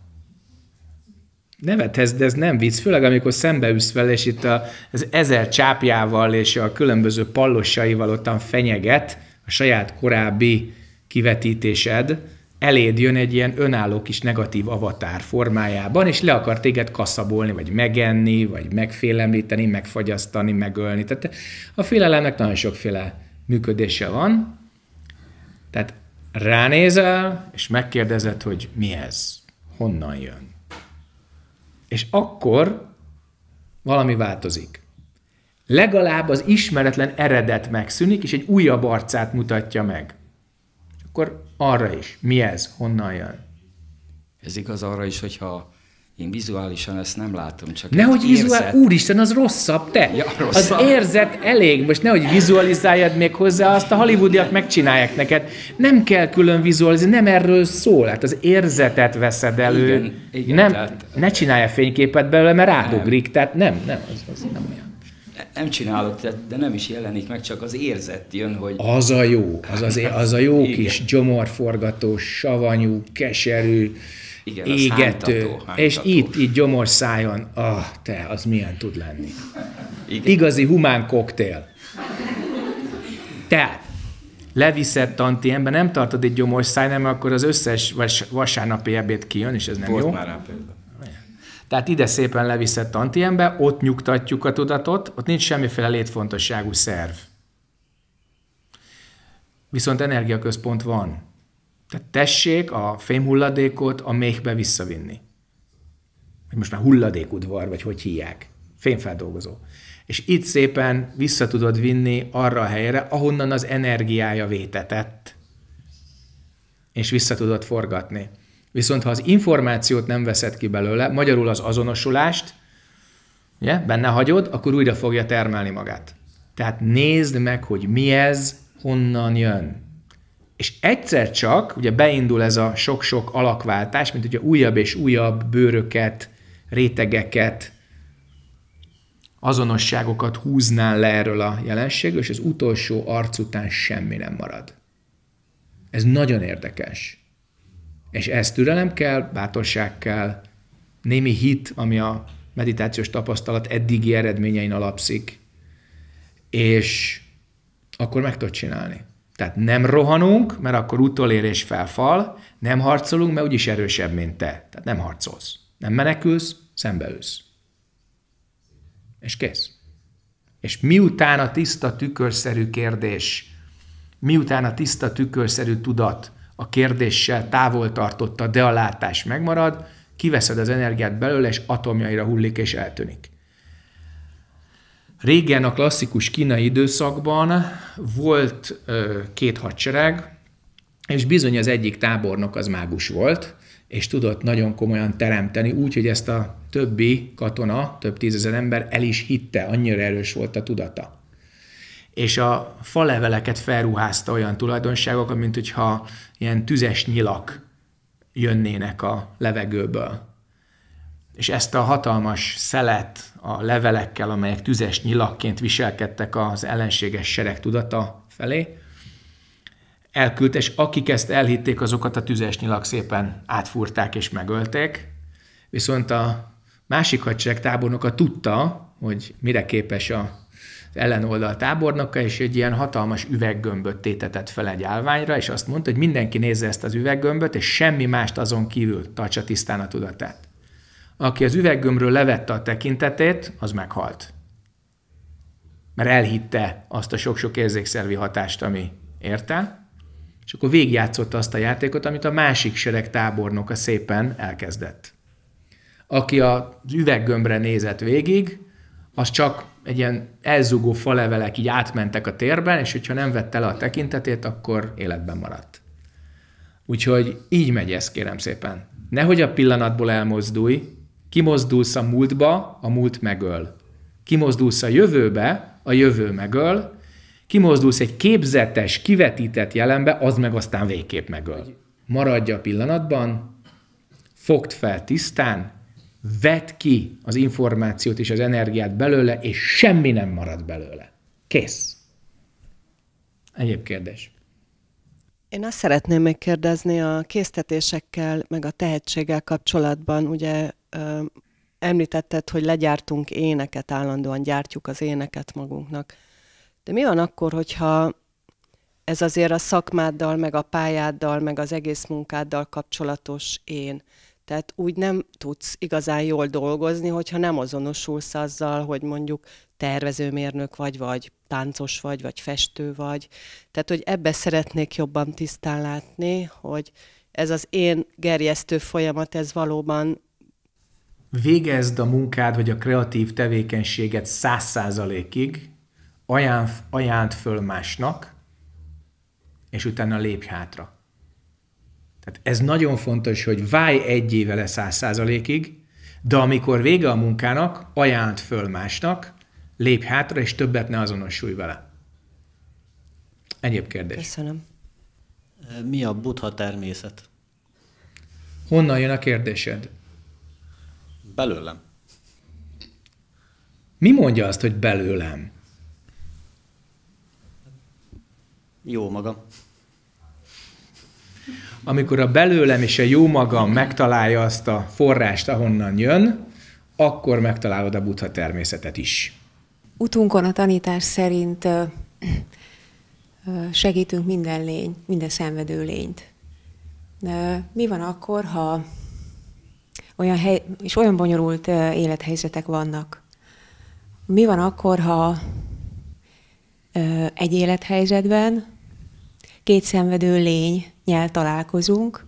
A: nevethez, de ez nem vicc, főleg amikor szembeülsz vele, és itt a, az ezer csápjával és a különböző pallossaival ottan fenyeget a saját korábbi kivetítésed, eléd jön egy ilyen önálló kis negatív avatár formájában, és le akar téged kaszabolni, vagy megenni, vagy megfélemlíteni, megfagyasztani, megölni. Tehát a félelemnek nagyon sokféle működése van. Tehát ránézel, és megkérdezed, hogy mi ez, honnan jön és akkor valami változik. Legalább az ismeretlen eredet megszűnik, és egy újabb arcát mutatja meg.
F: Akkor arra is. Mi ez? Honnan jön? Ez igaz arra is, hogyha én vizuálisan ezt nem látom, csak Nehogy vizuál... Úristen,
A: az rosszabb, te! Ja, rosszabb. Az érzet elég, most nehogy vizualizáljad még hozzá, azt a hollywoodiak megcsinálják neked. Nem kell külön vizualizálni, nem erről szól. Hát az érzetet veszed elő. Igen, igen, nem, tehát... Ne csinálja fényképet belőle, mert rádugrik, nem. tehát nem,
F: nem, az, az nem olyan nem csinálok, de nem is jelenik meg, csak az érzet jön, hogy... Az a
A: jó, az az, az a jó Igen. kis gyomorforgató, savanyú, keserű, igen, az égető, hánytató, hánytató. és itt, itt gyomorszájon, ah, te, az milyen tud lenni. Igen. Igazi humán koktél. Tehát, leviszed ember nem tartod egy gyomor nem, akkor az összes vas, vasárnapi ebéd kijön, és ez nem Volt jó. Már Tehát ide szépen leviszed tantiembe, ott nyugtatjuk a tudatot, ott nincs semmiféle létfontosságú szerv. Viszont energiaközpont van. Tehát tessék a fémhulladékot a méhbe visszavinni. Vagy most már hulladékudvar, vagy hogy hívják. Fémfeldolgozó. És itt szépen vissza tudod vinni arra a helyre, ahonnan az energiája vétetett, és vissza tudod forgatni. Viszont ha az információt nem veszed ki belőle, magyarul az azonosulást, ugye, benne hagyod, akkor újra fogja termelni magát. Tehát nézd meg, hogy mi ez, honnan jön. És egyszer csak, ugye beindul ez a sok-sok alakváltás, mint ugye újabb és újabb bőröket, rétegeket, azonosságokat húznál le erről a jelenségről, és az utolsó arc után semmi nem marad. Ez nagyon érdekes. És ezt türelem kell, bátorság kell, némi hit, ami a meditációs tapasztalat eddigi eredményein alapszik, és akkor meg tudod csinálni. Tehát nem rohanunk, mert akkor utolérés felfal, nem harcolunk, mert úgyis erősebb, mint te. Tehát nem harcolsz. Nem menekülsz, szembeülsz. És kész. És miután a tiszta tükörszerű kérdés, miután a tiszta tükörszerű tudat a kérdéssel távol tartotta, de a látás megmarad, kiveszed az energiát belőle, és atomjaira hullik és eltűnik. Régen a klasszikus kínai időszakban volt ö, két hadsereg, és bizony az egyik tábornok az mágus volt, és tudott nagyon komolyan teremteni, úgy, hogy ezt a többi katona, több tízezer ember el is hitte, annyira erős volt a tudata. És a faleveleket felruházta olyan tulajdonságokat, mint hogyha ilyen tüzes nyilak jönnének a levegőből. És ezt a hatalmas szelet, a levelekkel, amelyek tüzes nyilakként viselkedtek az ellenséges sereg tudata felé, elküldte, és akik ezt elhitték, azokat a tüzes nyilak szépen átfúrták és megölték. Viszont a másik hadsereg tábornoka tudta, hogy mire képes a ellenoldal tábornoka, és egy ilyen hatalmas üveggömböt tétetett fel egy állványra, és azt mondta, hogy mindenki nézze ezt az üveggömböt, és semmi mást azon kívül tartsa tisztán a tudatát aki az üveggömbről levette a tekintetét, az meghalt. Mert elhitte azt a sok-sok érzékszervi hatást, ami érte, és akkor végigjátszotta azt a játékot, amit a másik sereg tábornoka szépen elkezdett. Aki az üveggömbre nézett végig, az csak egy ilyen elzugó falevelek így átmentek a térben, és hogyha nem vette le a tekintetét, akkor életben maradt. Úgyhogy így megy ez, kérem szépen. Nehogy a pillanatból elmozdulj, Kimozdulsz a múltba, a múlt megöl. Kimozdulsz a jövőbe, a jövő megöl. Kimozdulsz egy képzetes, kivetített jelenbe, az meg aztán végképp megöl. Maradj a pillanatban, fogd fel tisztán, vedd ki az információt és az energiát belőle, és semmi nem marad belőle. Kész. Egyéb kérdés.
D: Én azt szeretném megkérdezni a késztetésekkel, meg a tehetséggel kapcsolatban, ugye említetted, hogy legyártunk éneket, állandóan gyártjuk az éneket magunknak. De mi van akkor, hogyha ez azért a szakmáddal, meg a pályáddal, meg az egész munkáddal kapcsolatos én? Tehát úgy nem tudsz igazán jól dolgozni, hogyha nem azonosulsz azzal, hogy mondjuk tervezőmérnök vagy, vagy táncos vagy, vagy festő vagy. Tehát, hogy ebbe szeretnék jobban tisztán látni, hogy ez az én gerjesztő folyamat, ez valóban
A: végezd a munkád vagy a kreatív tevékenységet száz százalékig, ajánd föl másnak, és utána lépj hátra. Tehát ez nagyon fontos, hogy válj egy éve le száz százalékig, de amikor vége a munkának, ajánd föl másnak, lépj hátra, és többet ne azonosulj vele. Egyéb kérdés.
D: Köszönöm. Mi a buddha természet?
A: Honnan jön a kérdésed? Belőlem. Mi mondja azt, hogy belőlem? Jó magam. Amikor a belőlem és a jó magam megtalálja azt a forrást, ahonnan jön, akkor megtalálod a buddha természetet is.
B: Utunkon a tanítás szerint segítünk minden lény, minden szenvedő lényt. Mi van akkor, ha olyan hely, és olyan bonyolult élethelyzetek vannak. Mi van akkor, ha egy élethelyzetben két szenvedő lénynyel találkozunk,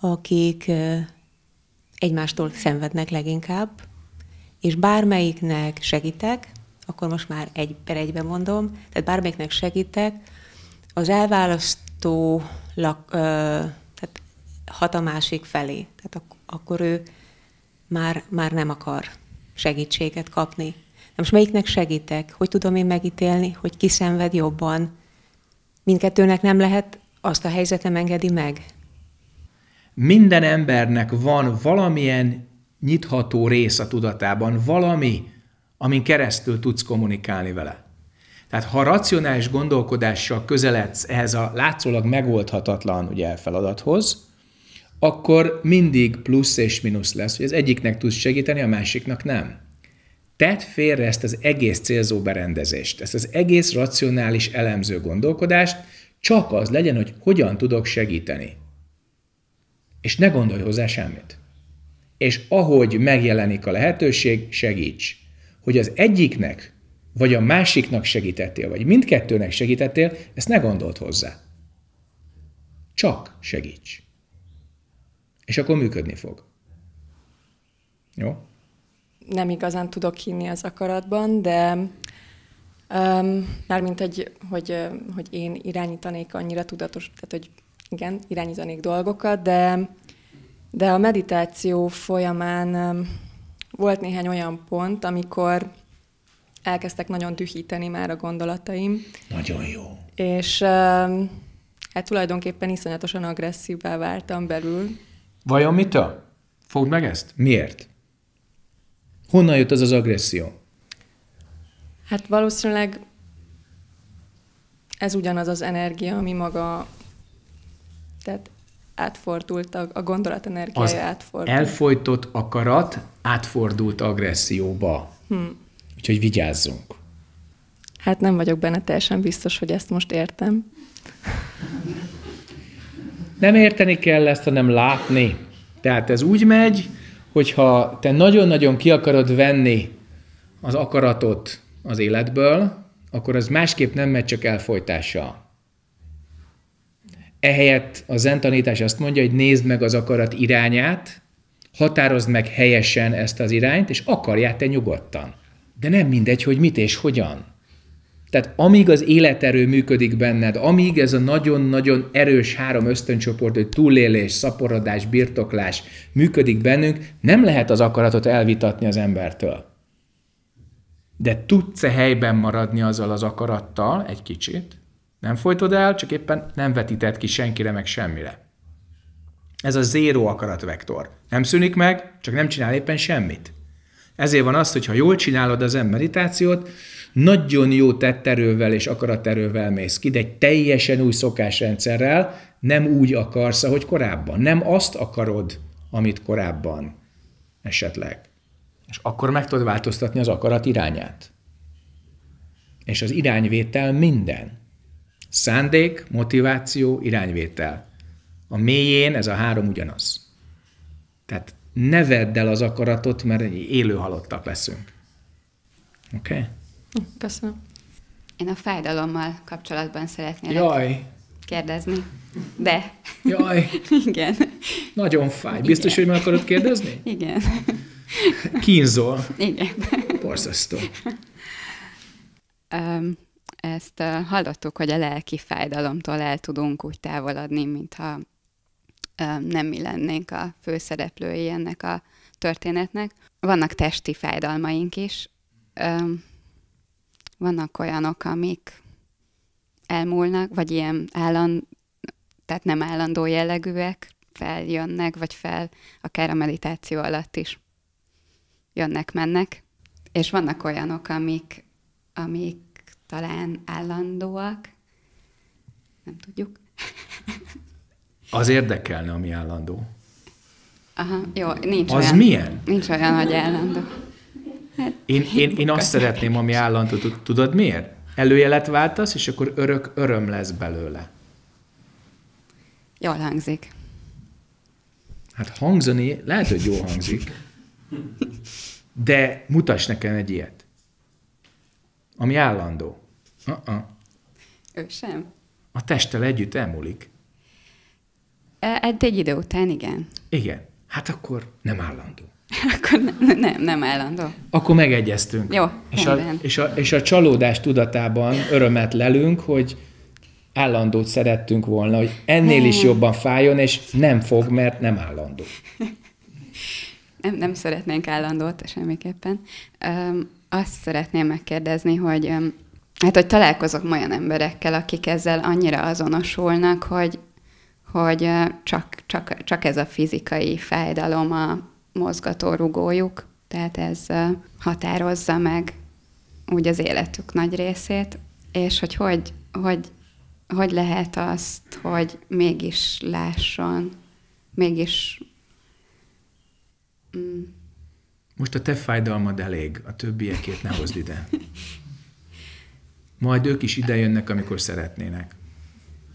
B: akik egymástól szenvednek leginkább, és bármelyiknek segítek, akkor most már egy per egybe mondom, tehát bármelyiknek segítek, az elválasztó lak, ö, tehát hat a másik felé. Tehát akkor akkor ő már, már nem akar segítséget kapni. Na most melyiknek segítek? Hogy tudom én megítélni, hogy ki szenved jobban? Mindkettőnek nem lehet, azt a helyzet nem engedi meg?
A: Minden embernek van valamilyen nyitható rész a tudatában, valami, amin keresztül tudsz kommunikálni vele. Tehát ha racionális gondolkodással közeledsz ehhez a látszólag megoldhatatlan ugye, feladathoz, akkor mindig plusz és mínusz lesz, hogy az egyiknek tudsz segíteni, a másiknak nem. Tedd félre ezt az egész célzó berendezést, ezt az egész racionális elemző gondolkodást, csak az legyen, hogy hogyan tudok segíteni. És ne gondolj hozzá semmit. És ahogy megjelenik a lehetőség, segíts. Hogy az egyiknek, vagy a másiknak segítettél, vagy mindkettőnek segítettél, ezt ne gondold hozzá. Csak segíts. És akkor működni fog. Jó?
K: Nem igazán tudok hinni az akaratban, de um, mármint, hogy, hogy, hogy én irányítanék annyira tudatos, tehát hogy igen, irányítanék dolgokat, de, de a meditáció folyamán um, volt néhány olyan pont, amikor elkezdtek nagyon dühíteni már a gondolataim. Nagyon jó. És um, hát tulajdonképpen iszonyatosan agresszívvá váltam belül,
A: Vajon mitől? Fogd meg ezt? Miért? Honnan jött az az agresszió?
K: Hát valószínűleg ez ugyanaz az energia, ami maga, tehát átfordult, a, a gondolat energiája az átfordult.
A: elfolytott akarat átfordult agresszióba. Hm. Úgyhogy vigyázzunk.
K: Hát nem vagyok benne teljesen biztos, hogy ezt most értem.
A: Nem érteni kell ezt, hanem látni. Tehát ez úgy megy, hogyha te nagyon-nagyon ki akarod venni az akaratot az életből, akkor az másképp nem megy csak elfolytással. Ehelyett a zen tanítás azt mondja, hogy nézd meg az akarat irányát, határozd meg helyesen ezt az irányt, és akarját te nyugodtan. De nem mindegy, hogy mit és hogyan. Tehát amíg az életerő működik benned, amíg ez a nagyon-nagyon erős három ösztöncsoport, hogy túlélés, szaporodás, birtoklás működik bennünk, nem lehet az akaratot elvitatni az embertől. De tudsz-e helyben maradni azzal az akarattal egy kicsit? Nem folytod el, csak éppen nem vetített ki senkire meg semmire. Ez a zéró akaratvektor. Nem szűnik meg, csak nem csinál éppen semmit. Ezért van az, hogy ha jól csinálod az meditációt, nagyon jó tetterővel és akaraterővel mész ki, de egy teljesen új szokásrendszerrel nem úgy akarsz, ahogy korábban. Nem azt akarod, amit korábban esetleg. És akkor meg tudod változtatni az akarat irányát. És az irányvétel minden. Szándék, motiváció, irányvétel. A mélyén ez a három ugyanaz. Tehát ne vedd el az akaratot, mert élő halottak leszünk. Oké? Okay?
K: Köszönöm.
G: Én a fájdalommal kapcsolatban szeretnék Jaj. kérdezni. De. Jaj. Igen.
A: Nagyon fáj. Biztos, Igen. hogy meg akarod kérdezni? Igen. Kínzol. Igen.
G: Borzasztó. Um, ezt uh, hallottuk, hogy a lelki fájdalomtól el tudunk úgy távolodni, mintha uh, nem mi lennénk a főszereplői ennek a történetnek. Vannak testi fájdalmaink is. Um, vannak olyanok, amik elmúlnak, vagy ilyen állan tehát nem állandó jellegűek, feljönnek, vagy fel akár a meditáció alatt is jönnek, mennek. És vannak olyanok, amik, amik talán állandóak, nem tudjuk.
A: Az érdekelne, ami állandó.
G: Aha, jó, nincs Az olyan. milyen? Nincs olyan, hogy állandó. Hát,
A: én, én, én azt szeretném, ami állandó, tudod miért? Előjelet váltasz, és akkor örök öröm lesz belőle.
G: Jól hangzik.
A: Hát hangzani lehet, hogy jól hangzik, de mutass nekem egy ilyet, ami állandó. Uh-uh. Ő sem. A testtel együtt elmúlik.
G: E, egy idő után, igen.
A: Igen. Hát akkor nem állandó.
G: Akkor ne, nem, nem állandó.
A: Akkor megegyeztünk. Jó, és a, és, a, és a csalódás tudatában örömet lelünk, hogy állandót szerettünk volna, hogy ennél is jobban fájjon, és nem fog, mert nem állandó.
G: Nem, nem szeretnénk állandót semmiképpen. Öm, azt szeretném megkérdezni, hogy öm, hát, hogy találkozok olyan emberekkel, akik ezzel annyira azonosulnak, hogy hogy csak, csak, csak ez a fizikai fájdalom a, mozgatórugójuk, tehát ez határozza meg úgy az életük nagy részét, és hogy hogy, hogy, hogy lehet azt, hogy mégis lásson, mégis... Mm.
A: Most a te fájdalmad elég, a többiekét ne hozd ide. Majd ők is idejönnek, amikor szeretnének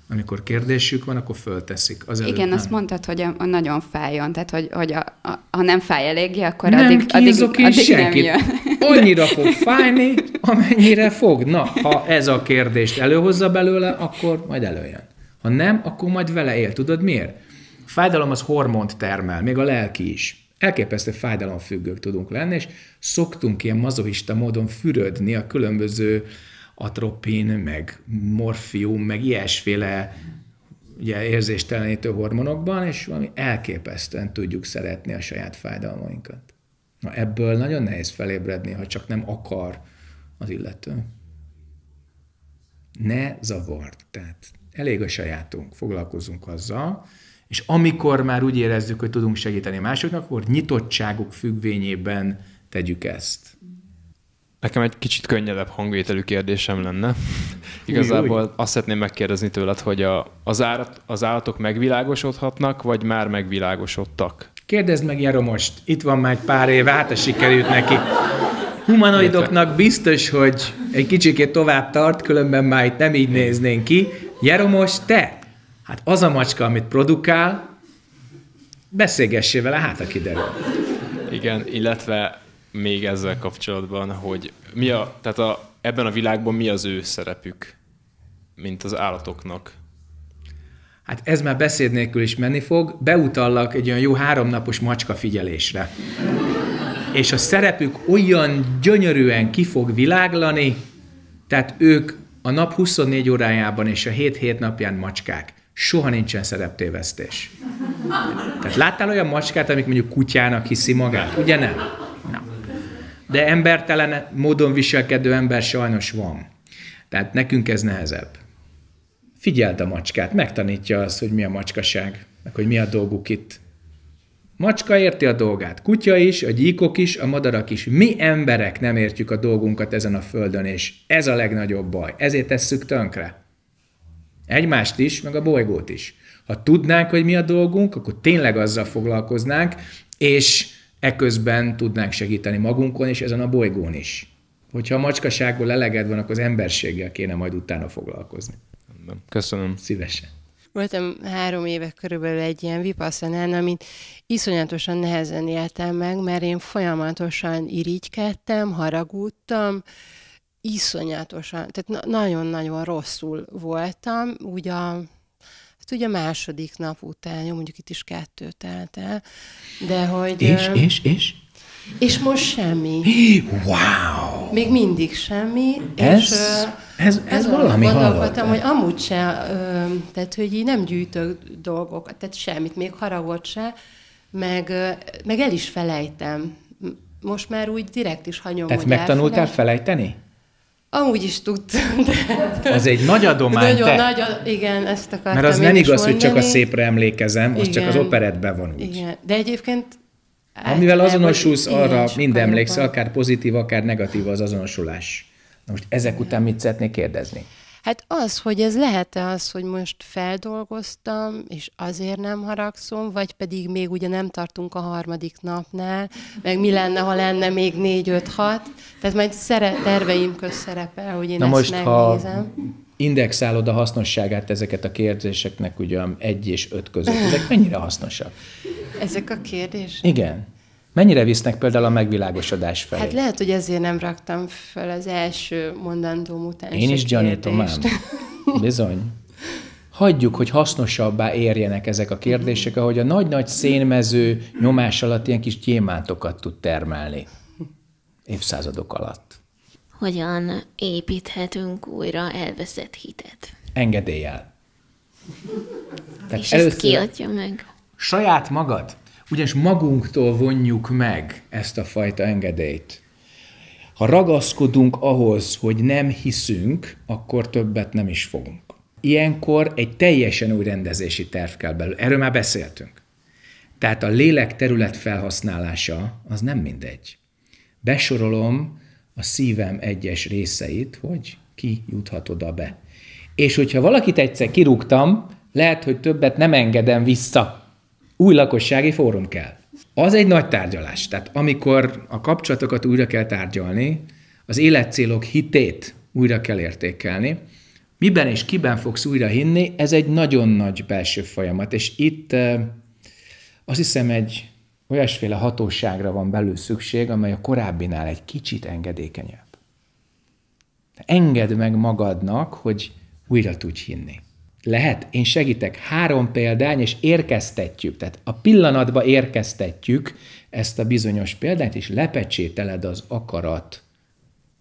A: amikor kérdésük van, akkor fölteszik. Az Igen, nem. azt
G: mondtad, hogy a, a nagyon fájjon, tehát hogy, hogy a, a, ha nem fáj eléggé, akkor nem addig, addig, addig senkit. nem jön.
A: Annyira fog fájni, amennyire fog. Na, ha ez a kérdést előhozza belőle, akkor majd előjön. Ha nem, akkor majd vele él. Tudod miért? A fájdalom az hormont termel, még a lelki is elképesztő fájdalomfüggők tudunk lenni, és szoktunk ilyen mazovista módon fürödni a különböző atropin, meg morfium, meg ilyesféle ugye érzéstelenítő hormonokban, és valami elképesztően tudjuk szeretni a saját fájdalmainkat. Na ebből nagyon nehéz felébredni, ha csak nem akar az illető. Ne zavart. Tehát elég a sajátunk, foglalkozunk azzal, és amikor már úgy érezzük, hogy tudunk segíteni másoknak, akkor nyitottságuk függvényében tegyük ezt. Nekem egy kicsit könnyedebb hangvételű kérdésem lenne. Igazából Új, azt szeretném megkérdezni tőled, hogy a, az, állat, az állatok megvilágosodhatnak, vagy már megvilágosodtak? Kérdezd meg most itt van már egy pár éve, hát sikerült neki. Humanoidoknak biztos, hogy egy kicsikét tovább tart, különben már itt nem így néznénk ki. Jeromos, te! Hát az a macska, amit produkál, beszélgessél vele, hát a kiderül. Igen, illetve még ezzel kapcsolatban, hogy mi a, tehát a, ebben a világban mi az ő szerepük, mint az állatoknak? Hát ez már beszéd nélkül is menni fog. Beutallak egy olyan jó háromnapos macska figyelésre. És a szerepük olyan gyönyörűen ki fog világlani, tehát ők a nap 24 órájában és a 7-7 napján macskák. Soha nincsen szereptévesztés. Tehát láttál olyan macskát, amik mondjuk kutyának hiszi magát? Ugye nem? de embertelen módon viselkedő ember sajnos van. Tehát nekünk ez nehezebb. Figyeld a macskát, megtanítja azt, hogy mi a macskaság, meg hogy mi a dolguk itt. Macska érti a dolgát, kutya is, a gyíkok is, a madarak is. Mi emberek nem értjük a dolgunkat ezen a földön, és ez a legnagyobb baj. Ezért tesszük tönkre. Egymást is, meg a bolygót is. Ha tudnánk, hogy mi a dolgunk, akkor tényleg azzal foglalkoznánk, és eközben tudnánk segíteni magunkon és ezen a bolygón is. Hogyha a macskaságból eleged van, akkor az emberséggel kéne majd utána foglalkozni. Köszönöm. Szívesen.
I: Voltam három éve körülbelül egy ilyen vipasszanán, amit iszonyatosan nehezen éltem meg, mert én folyamatosan irigykedtem, haragudtam, iszonyatosan, tehát na- nagyon-nagyon rosszul voltam, úgy a hát ugye a második nap után, jó, mondjuk itt is kettő telt el, de hogy... És, ö- és, és? És most semmi.
A: Wow!
I: Még mindig semmi. Ez, és, ez, ez valami gondolkodtam, hogy amúgy se, tehát hogy így nem gyűjtök dolgokat, tehát semmit, még haragot se, meg, meg el is felejtem. Most már úgy direkt is hanyom. Tehát megtanultál
A: elfelejteni?
I: Amúgy is tudtam. De... Az egy nagy adomány. Nagyon te... nagy, igen, ezt akartam Mert az nem igaz, mondani. hogy csak a szépre
A: emlékezem, igen. az csak az operetben van
I: úgy. Igen, de egyébként
A: hát Amivel azonosulsz, arra mind emlékszel, akár pozitív, akár negatív az azonosulás. Na most ezek után mit szeretnék kérdezni?
I: Hát az, hogy ez lehet-e az, hogy most feldolgoztam, és azért nem haragszom, vagy pedig még ugye nem tartunk a harmadik napnál, meg mi lenne, ha lenne még négy, öt, hat. Tehát majd szere- terveim köz szerepel, hogy én Na ezt most, megnézem. Ha
A: indexálod a hasznosságát ezeket a kérdéseknek ugye egy és öt között. Ezek mennyire hasznosak?
I: Ezek a kérdések?
A: Igen. Mennyire visznek például a megvilágosodás felé? Hát
I: lehet, hogy ezért nem raktam fel az első mondandóm után. Én is gyanítom, ám.
A: Bizony. Hagyjuk, hogy hasznosabbá érjenek ezek a kérdések, ahogy a nagy-nagy szénmező nyomás alatt ilyen kis gyémántokat tud termelni. Évszázadok alatt.
H: Hogyan építhetünk újra elveszett hitet?
A: Engedéllyel. Tehát És először... ezt kiadja meg? Saját magad? ugyanis magunktól vonjuk meg ezt a fajta engedélyt. Ha ragaszkodunk ahhoz, hogy nem hiszünk, akkor többet nem is fogunk. Ilyenkor egy teljesen új rendezési terv kell belül. Erről már beszéltünk. Tehát a lélek terület felhasználása az nem mindegy. Besorolom a szívem egyes részeit, hogy ki juthat oda be. És hogyha valakit egyszer kirúgtam, lehet, hogy többet nem engedem vissza új lakossági fórum kell. Az egy nagy tárgyalás. Tehát amikor a kapcsolatokat újra kell tárgyalni, az életcélok hitét újra kell értékelni, miben és kiben fogsz újra hinni, ez egy nagyon nagy belső folyamat, és itt azt hiszem egy olyasféle hatóságra van belül szükség, amely a korábbinál egy kicsit engedékenyebb. Engedd meg magadnak, hogy újra tudj hinni. Lehet, én segítek. Három példány, és érkeztetjük. Tehát a pillanatba érkeztetjük ezt a bizonyos példányt, és lepecsételed az akarat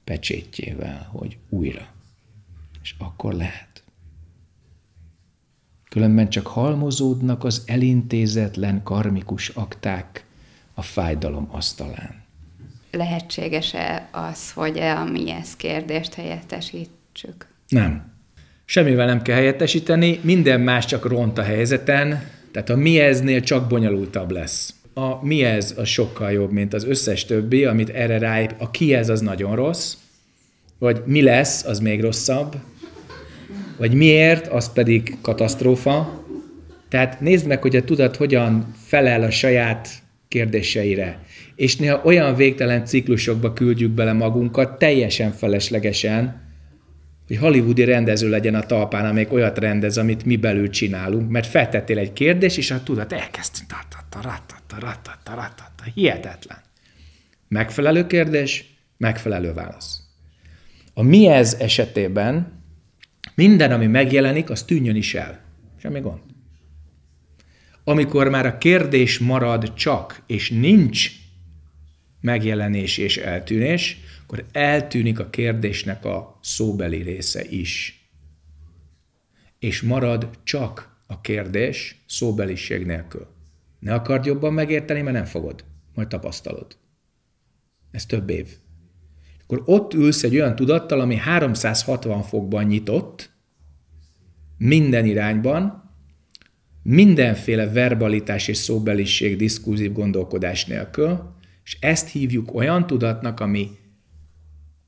A: pecsétjével, hogy újra. És akkor lehet. Különben csak halmozódnak az elintézetlen karmikus akták a fájdalom asztalán.
G: Lehetséges-e az, hogy a mi ezt kérdést
A: helyettesítsük? Nem. Semmivel nem kell helyettesíteni, minden más csak ront a helyzeten, tehát a mi eznél csak bonyolultabb lesz. A mi ez az sokkal jobb, mint az összes többi, amit erre ráép, a ki ez az nagyon rossz, vagy mi lesz, az még rosszabb, vagy miért, az pedig katasztrófa. Tehát nézd meg, hogy a tudat hogyan felel a saját kérdéseire. És néha olyan végtelen ciklusokba küldjük bele magunkat, teljesen feleslegesen, hogy hollywoodi rendező legyen a talpán, amelyik olyat rendez, amit mi belül csinálunk, mert feltettél egy kérdést, és a tudat elkezd ratatta, ratatta, ratatta, ratatta, hihetetlen. Megfelelő kérdés, megfelelő válasz. A mi ez esetében minden, ami megjelenik, az tűnjön is el. Semmi gond. Amikor már a kérdés marad csak, és nincs megjelenés és eltűnés, akkor eltűnik a kérdésnek a szóbeli része is. És marad csak a kérdés szóbeliség nélkül. Ne akard jobban megérteni, mert nem fogod. Majd tapasztalod. Ez több év. Akkor ott ülsz egy olyan tudattal, ami 360 fokban nyitott, minden irányban, mindenféle verbalitás és szóbeliség, diszkúzív gondolkodás nélkül, és ezt hívjuk olyan tudatnak, ami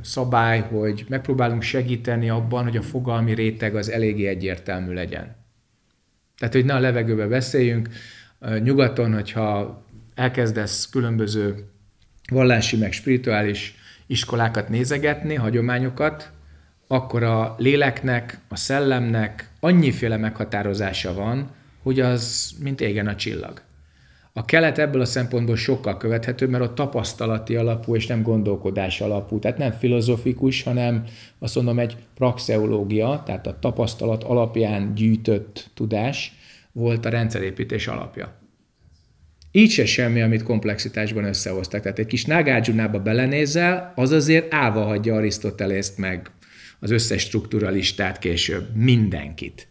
A: szabály, hogy megpróbálunk segíteni abban, hogy a fogalmi réteg az eléggé egyértelmű legyen. Tehát, hogy ne a levegőbe beszéljünk. Nyugaton, hogyha elkezdesz különböző vallási, meg spirituális iskolákat nézegetni, hagyományokat, akkor a léleknek, a szellemnek annyiféle meghatározása van, hogy az mint égen a csillag. A kelet ebből a szempontból sokkal követhető, mert a tapasztalati alapú és nem gondolkodás alapú, tehát nem filozofikus, hanem azt mondom egy praxeológia, tehát a tapasztalat alapján gyűjtött tudás volt a rendszerépítés alapja. Így se semmi, amit komplexitásban összehoztak. Tehát egy kis nágádzsunába belenézel, az azért állva hagyja Arisztotelészt meg az összes strukturalistát később, mindenkit.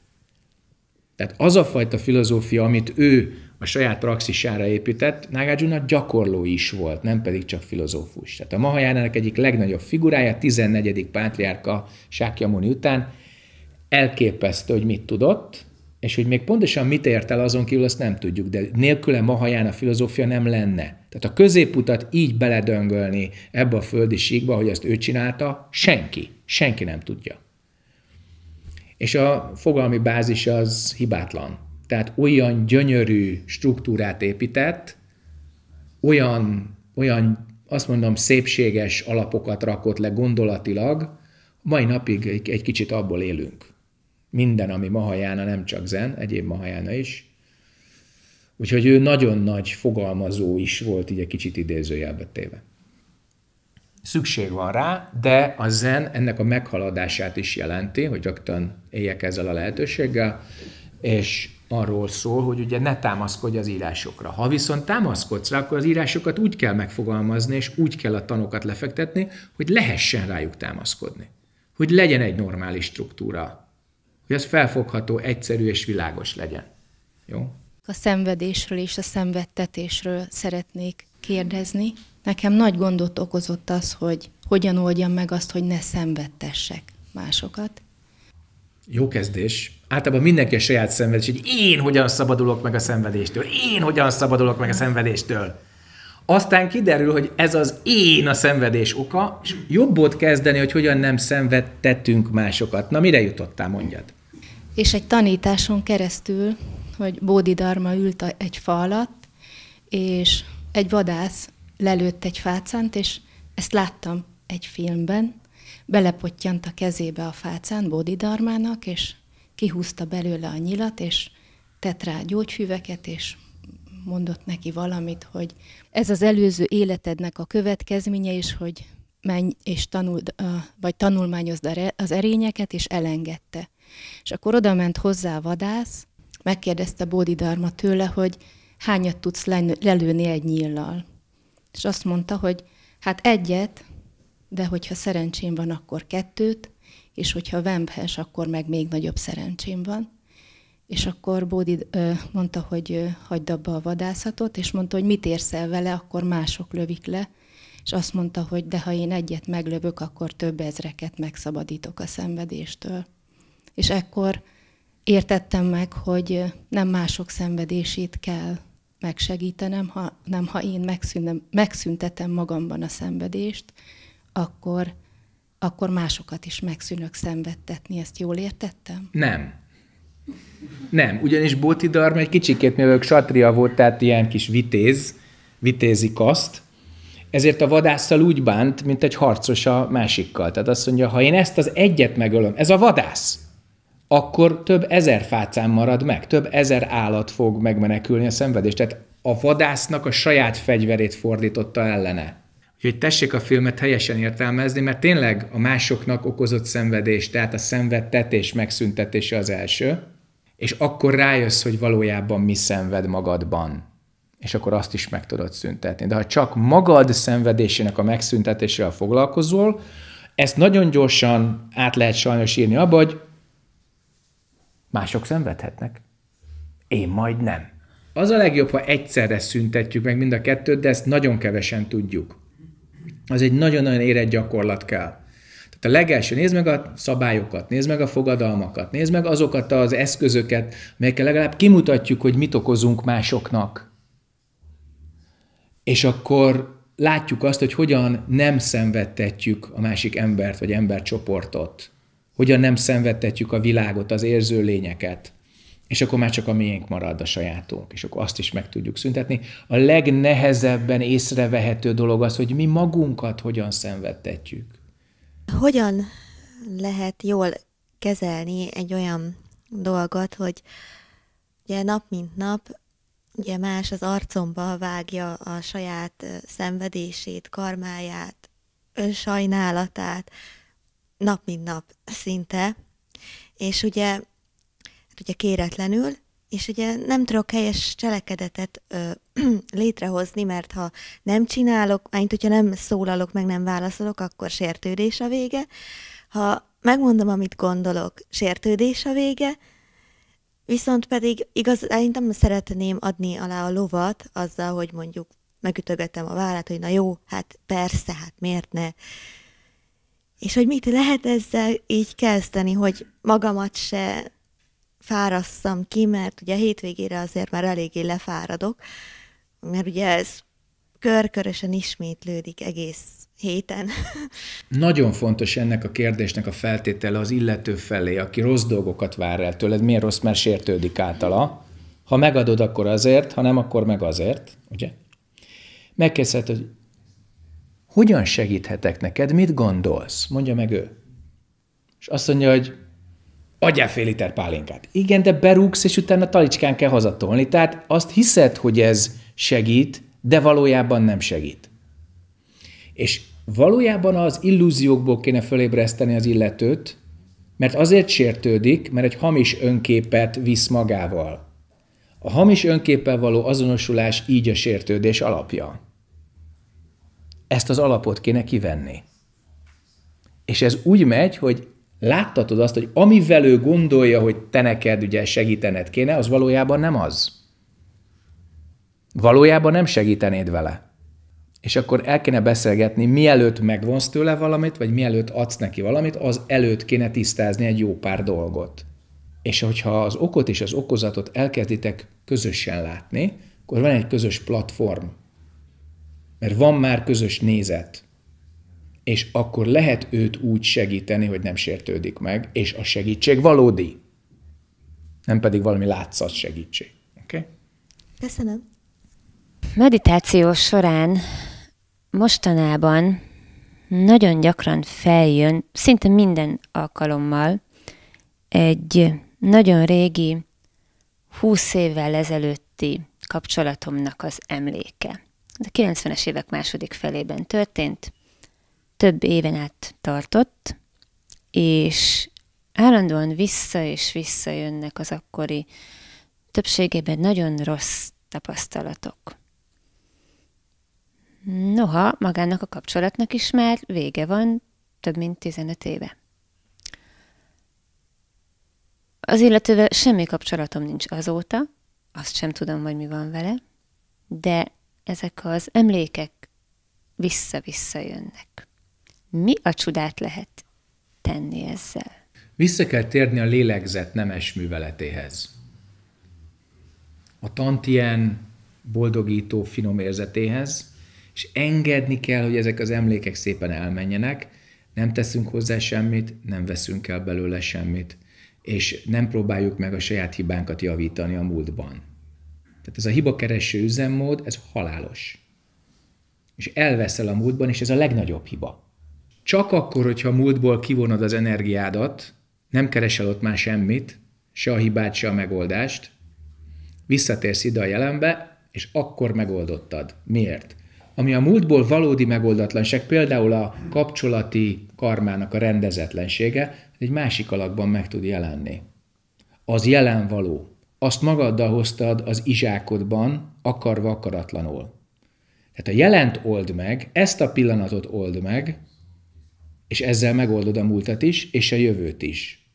A: Tehát az a fajta filozófia, amit ő a saját praxisára épített, Nagarjuna gyakorló is volt, nem pedig csak filozófus. Tehát a Mahajánának egyik legnagyobb figurája, 14. pátriárka Sákyamuni után, elképesztő, hogy mit tudott, és hogy még pontosan mit ért el azon kívül, azt nem tudjuk, de nélküle Mahaján a filozófia nem lenne. Tehát a középutat így beledöngölni ebbe a földi síkba, hogy azt ő csinálta, senki, senki nem tudja. És a fogalmi bázis az hibátlan. Tehát olyan gyönyörű struktúrát épített, olyan, olyan azt mondom, szépséges alapokat rakott le gondolatilag, mai napig egy, egy kicsit abból élünk. Minden, ami Mahajána, nem csak zen, egyéb Mahajána is. Úgyhogy ő nagyon nagy fogalmazó is volt, így egy kicsit idézőjelbe téve. Szükség van rá, de a zen ennek a meghaladását is jelenti, hogy rögtön éljek ezzel a lehetőséggel, és arról szól, hogy ugye ne támaszkodj az írásokra. Ha viszont támaszkodsz rá, akkor az írásokat úgy kell megfogalmazni, és úgy kell a tanokat lefektetni, hogy lehessen rájuk támaszkodni. Hogy legyen egy normális struktúra. Hogy az felfogható, egyszerű és világos legyen. Jó?
L: A szenvedésről és a szenvedtetésről szeretnék kérdezni. Nekem nagy gondot okozott az, hogy hogyan oldjam meg azt, hogy ne szenvedtessek másokat.
A: Jó kezdés, általában mindenki a saját szenvedés, hogy én hogyan szabadulok meg a szenvedéstől, én hogyan szabadulok meg a szenvedéstől. Aztán kiderül, hogy ez az én a szenvedés oka, és jobb volt kezdeni, hogy hogyan nem szenvedtettünk másokat. Na, mire jutottál, mondjad?
L: És egy tanításon keresztül, hogy Darma ült egy fa alatt, és egy vadász lelőtt egy fácánt, és ezt láttam egy filmben, belepottyant a kezébe a fácán Darmának, és kihúzta belőle a nyilat, és tett rá gyógyfüveket, és mondott neki valamit, hogy ez az előző életednek a következménye, is, hogy menj és tanuld, vagy tanulmányozd az erényeket, és elengedte. És akkor oda ment hozzá a vadász, megkérdezte Bódidarma tőle, hogy hányat tudsz lelőni egy nyíllal. És azt mondta, hogy hát egyet, de hogyha szerencsém van, akkor kettőt, és hogyha vemphes, akkor meg még nagyobb szerencsém van. És akkor Bódi mondta, hogy hagyd abba a vadászatot, és mondta, hogy mit érsz el vele, akkor mások lövik le, és azt mondta, hogy de ha én egyet meglövök, akkor több ezreket megszabadítok a szenvedéstől. És ekkor értettem meg, hogy nem mások szenvedését kell megsegítenem, ha, nem ha én megszüntetem magamban a szenvedést, akkor akkor másokat is megszűnök szenvedtetni. Ezt jól értettem?
A: Nem. Nem, ugyanis Darma egy kicsikét, mivel ők satria volt, tehát ilyen kis vitéz, vitézik azt, ezért a vadásszal úgy bánt, mint egy harcos a másikkal. Tehát azt mondja, ha én ezt az egyet megölöm, ez a vadász, akkor több ezer fácán marad meg, több ezer állat fog megmenekülni a szenvedést. Tehát a vadásznak a saját fegyverét fordította ellene. Hogy tessék a filmet helyesen értelmezni, mert tényleg a másoknak okozott szenvedés, tehát a szenvedtetés megszüntetése az első, és akkor rájössz, hogy valójában mi szenved magadban. És akkor azt is meg tudod szüntetni. De ha csak magad szenvedésének a megszüntetésével foglalkozol, ezt nagyon gyorsan át lehet sajnos írni abba, hogy mások szenvedhetnek. Én majd nem. Az a legjobb, ha egyszerre szüntetjük meg mind a kettőt, de ezt nagyon kevesen tudjuk az egy nagyon-nagyon érett gyakorlat kell. Tehát a legelső, nézd meg a szabályokat, nézd meg a fogadalmakat, nézd meg azokat az eszközöket, melyekkel legalább kimutatjuk, hogy mit okozunk másoknak. És akkor látjuk azt, hogy hogyan nem szenvedtetjük a másik embert vagy embercsoportot, hogyan nem szenvedtetjük a világot, az érző lényeket és akkor már csak a miénk marad a sajátunk, és akkor azt is meg tudjuk szüntetni. A legnehezebben észrevehető dolog az, hogy mi magunkat hogyan szenvedtetjük.
J: Hogyan lehet jól kezelni egy olyan dolgot, hogy ugye nap mint nap ugye más az arcomba vágja a saját szenvedését, karmáját, önsajnálatát, nap mint nap szinte, és ugye ugye kéretlenül, és ugye nem tudok helyes cselekedetet ö, létrehozni, mert ha nem csinálok, mint hogyha nem szólalok, meg nem válaszolok, akkor sértődés a vége. Ha megmondom, amit gondolok, sértődés a vége, viszont pedig igaz, nem szeretném adni alá a lovat azzal, hogy mondjuk megütögetem a vállát, hogy na jó, hát persze, hát miért ne. És hogy mit lehet ezzel így kezdeni, hogy magamat se fárasztam ki, mert ugye hétvégére azért már eléggé lefáradok, mert ugye ez körkörösen ismétlődik egész héten.
A: Nagyon fontos ennek a kérdésnek a feltétele az illető felé, aki rossz dolgokat vár el tőled, miért rossz, mert sértődik általa. Ha megadod, akkor azért, ha nem, akkor meg azért, ugye? Megkérdezheted, hogy hogyan segíthetek neked, mit gondolsz? Mondja meg ő. És azt mondja, hogy adjál fél liter pálinkát. Igen, de berúgsz, és utána talicskán kell hazatolni. Tehát azt hiszed, hogy ez segít, de valójában nem segít. És valójában az illúziókból kéne fölébreszteni az illetőt, mert azért sértődik, mert egy hamis önképet visz magával. A hamis önképpel való azonosulás így a sértődés alapja. Ezt az alapot kéne kivenni. És ez úgy megy, hogy láttatod azt, hogy amivel ő gondolja, hogy te neked ugye segítened kéne, az valójában nem az. Valójában nem segítenéd vele. És akkor el kéne beszélgetni, mielőtt megvonsz tőle valamit, vagy mielőtt adsz neki valamit, az előtt kéne tisztázni egy jó pár dolgot. És hogyha az okot és az okozatot elkezditek közösen látni, akkor van egy közös platform. Mert van már közös nézet és akkor lehet őt úgy segíteni, hogy nem sértődik meg, és a segítség valódi, nem pedig valami látszat segítség.
J: Oké? Okay? Köszönöm.
H: Meditáció során mostanában nagyon gyakran feljön, szinte minden alkalommal, egy nagyon régi, húsz évvel ezelőtti kapcsolatomnak az emléke. Ez a 90-es évek második felében történt, több éven át tartott, és állandóan vissza és vissza jönnek az akkori többségében nagyon rossz tapasztalatok. Noha magának a kapcsolatnak is már vége van több mint 15 éve. Az illetővel semmi kapcsolatom nincs azóta, azt sem tudom, hogy mi van vele, de ezek az emlékek vissza-vissza jönnek mi a csodát lehet tenni ezzel?
A: Vissza kell térni a lélegzet nemes műveletéhez. A tantien boldogító finom érzetéhez, és engedni kell, hogy ezek az emlékek szépen elmenjenek, nem teszünk hozzá semmit, nem veszünk el belőle semmit, és nem próbáljuk meg a saját hibánkat javítani a múltban. Tehát ez a hibakereső üzemmód, ez halálos. És elveszel a múltban, és ez a legnagyobb hiba. Csak akkor, hogyha múltból kivonod az energiádat, nem keresel ott már semmit, se a hibát, se a megoldást, visszatérsz ide a jelenbe, és akkor megoldottad. Miért? Ami a múltból valódi megoldatlanság, például a kapcsolati karmának a rendezetlensége, egy másik alakban meg tud jelenni. Az jelen való. Azt magaddal hoztad az izsákodban, akarva akaratlanul. Tehát a jelent old meg, ezt a pillanatot old meg, és ezzel megoldod a múltat is, és a jövőt is.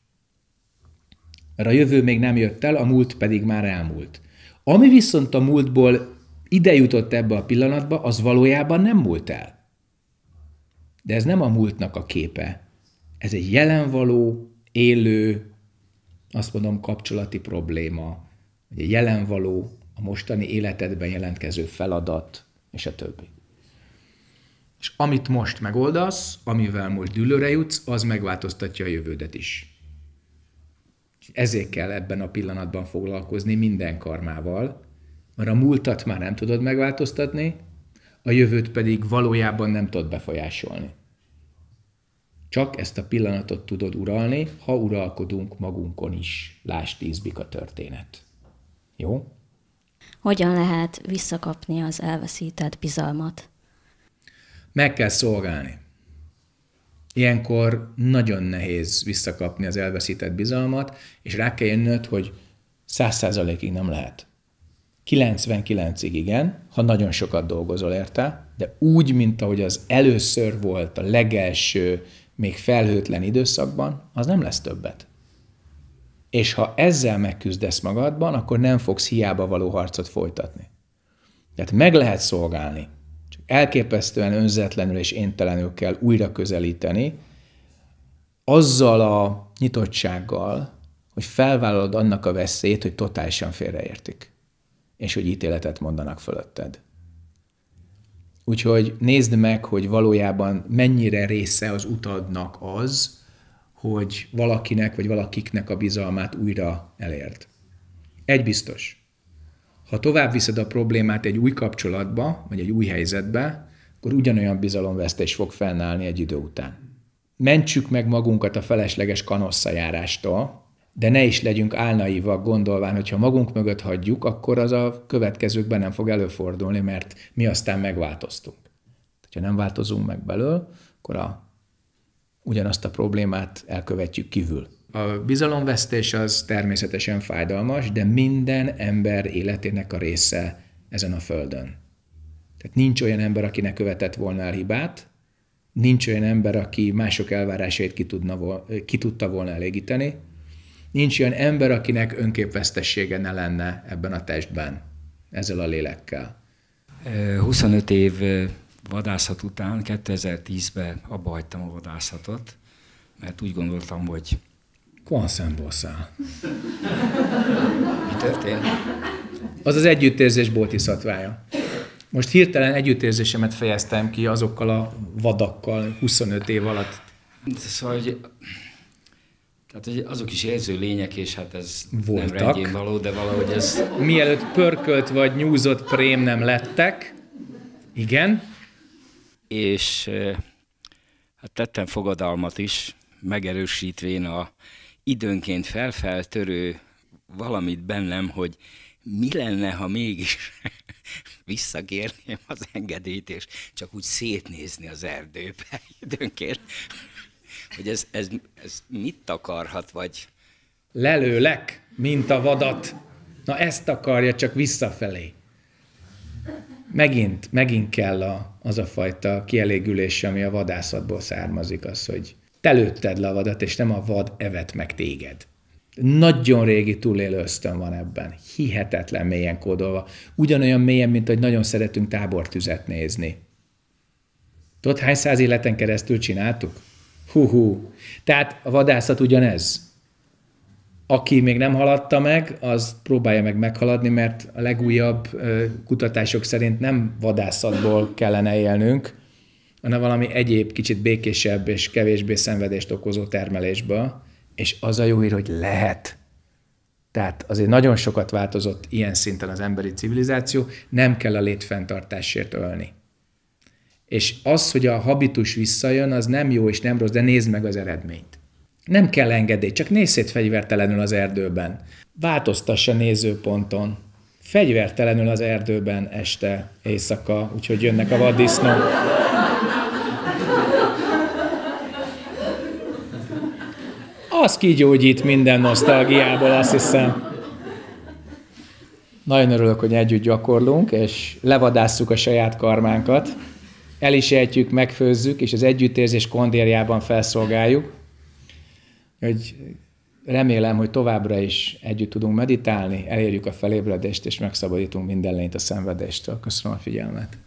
A: Mert a jövő még nem jött el, a múlt pedig már elmúlt. Ami viszont a múltból ide jutott ebbe a pillanatba, az valójában nem múlt el. De ez nem a múltnak a képe. Ez egy jelenvaló, élő, azt mondom, kapcsolati probléma, egy jelenvaló, a mostani életedben jelentkező feladat, és a többi. És amit most megoldasz, amivel most dülőre jutsz, az megváltoztatja a jövődet is. Ezért kell ebben a pillanatban foglalkozni minden karmával, mert a múltat már nem tudod megváltoztatni, a jövőt pedig valójában nem tudod befolyásolni. Csak ezt a pillanatot tudod uralni, ha uralkodunk magunkon is. Lásd a történet. Jó?
H: Hogyan lehet visszakapni az elveszített bizalmat?
A: meg kell szolgálni. Ilyenkor nagyon nehéz visszakapni az elveszített bizalmat, és rá kell jönnöd, hogy 100%-ig nem lehet. 99-ig igen, ha nagyon sokat dolgozol érte, de úgy, mint ahogy az először volt a legelső, még felhőtlen időszakban, az nem lesz többet. És ha ezzel megküzdesz magadban, akkor nem fogsz hiába való harcot folytatni. Tehát meg lehet szolgálni, elképesztően önzetlenül és éntelenül kell újra közelíteni, azzal a nyitottsággal, hogy felvállalod annak a veszélyt, hogy totálisan félreértik, és hogy ítéletet mondanak fölötted. Úgyhogy nézd meg, hogy valójában mennyire része az utadnak az, hogy valakinek vagy valakiknek a bizalmát újra elért. Egy biztos – ha tovább viszed a problémát egy új kapcsolatba, vagy egy új helyzetbe, akkor ugyanolyan bizalomvesztés fog fennállni egy idő után. Mentsük meg magunkat a felesleges kanosszajárástól, de ne is legyünk álnaivak gondolván, ha magunk mögött hagyjuk, akkor az a következőkben nem fog előfordulni, mert mi aztán megváltoztunk. Ha nem változunk meg belől, akkor a, ugyanazt a problémát elkövetjük kívül. A bizalomvesztés az természetesen fájdalmas, de minden ember életének a része ezen a földön. Tehát nincs olyan ember, aki ne követett volna el hibát, nincs olyan ember, aki mások elvárásait ki, tudna, ki tudta volna elégíteni, nincs olyan ember, akinek önképvesztessége ne lenne ebben a testben,
F: ezzel a lélekkel. 25 év vadászat után 2010-ben abba hagytam a vadászatot, mert úgy gondoltam, hogy Kvanszemból száll. Mi történt? Az az együttérzés
A: szatvája. Most hirtelen együttérzésemet fejeztem ki azokkal a vadakkal 25 év alatt.
F: Szóval, hogy, tehát, hogy azok is érző lények, és hát ez Voltak. nem való, de valahogy ez...
A: Mielőtt pörkölt vagy nyúzott prém nem lettek,
F: igen. És eh, hát tettem fogadalmat is, megerősítvén a időnként felfeltörő valamit bennem, hogy mi lenne, ha mégis visszakérném az engedélyt, és csak úgy szétnézni az erdőbe időnként, hogy ez, ez, ez mit takarhat, vagy...
A: Lelőlek, mint a vadat. Na ezt akarja, csak visszafelé. Megint, megint kell a, az a fajta kielégülés, ami a vadászatból származik, az, hogy te lőtted le a vadat, és nem a vad evett meg téged. Nagyon régi túlélő ösztön van ebben. Hihetetlen mélyen kódolva. Ugyanolyan mélyen, mint hogy nagyon szeretünk tábortüzet nézni. Tudod, hány száz életen keresztül csináltuk? Hú-hú. Tehát a vadászat ugyanez. Aki még nem haladta meg, az próbálja meg meghaladni, mert a legújabb kutatások szerint nem vadászatból kellene élnünk, hanem valami egyéb, kicsit békésebb és kevésbé szenvedést okozó termelésbe, és az a jó hír, hogy lehet. Tehát azért nagyon sokat változott ilyen szinten az emberi civilizáció, nem kell a létfenntartásért ölni. És az, hogy a habitus visszajön, az nem jó és nem rossz, de nézd meg az eredményt. Nem kell engedély, csak nézz szét fegyvertelenül az erdőben. Változtassa nézőponton. Fegyvertelenül az erdőben este, éjszaka, úgyhogy jönnek a vaddisznók. az kigyógyít minden nosztalgiából, azt hiszem. Nagyon örülök, hogy együtt gyakorlunk, és levadásszuk a saját karmánkat. El is ejtjük, megfőzzük, és az együttérzés kondérjában felszolgáljuk. Hogy remélem, hogy továbbra is együtt tudunk meditálni, elérjük a felébredést, és megszabadítunk minden lényt a szenvedéstől. Köszönöm a figyelmet.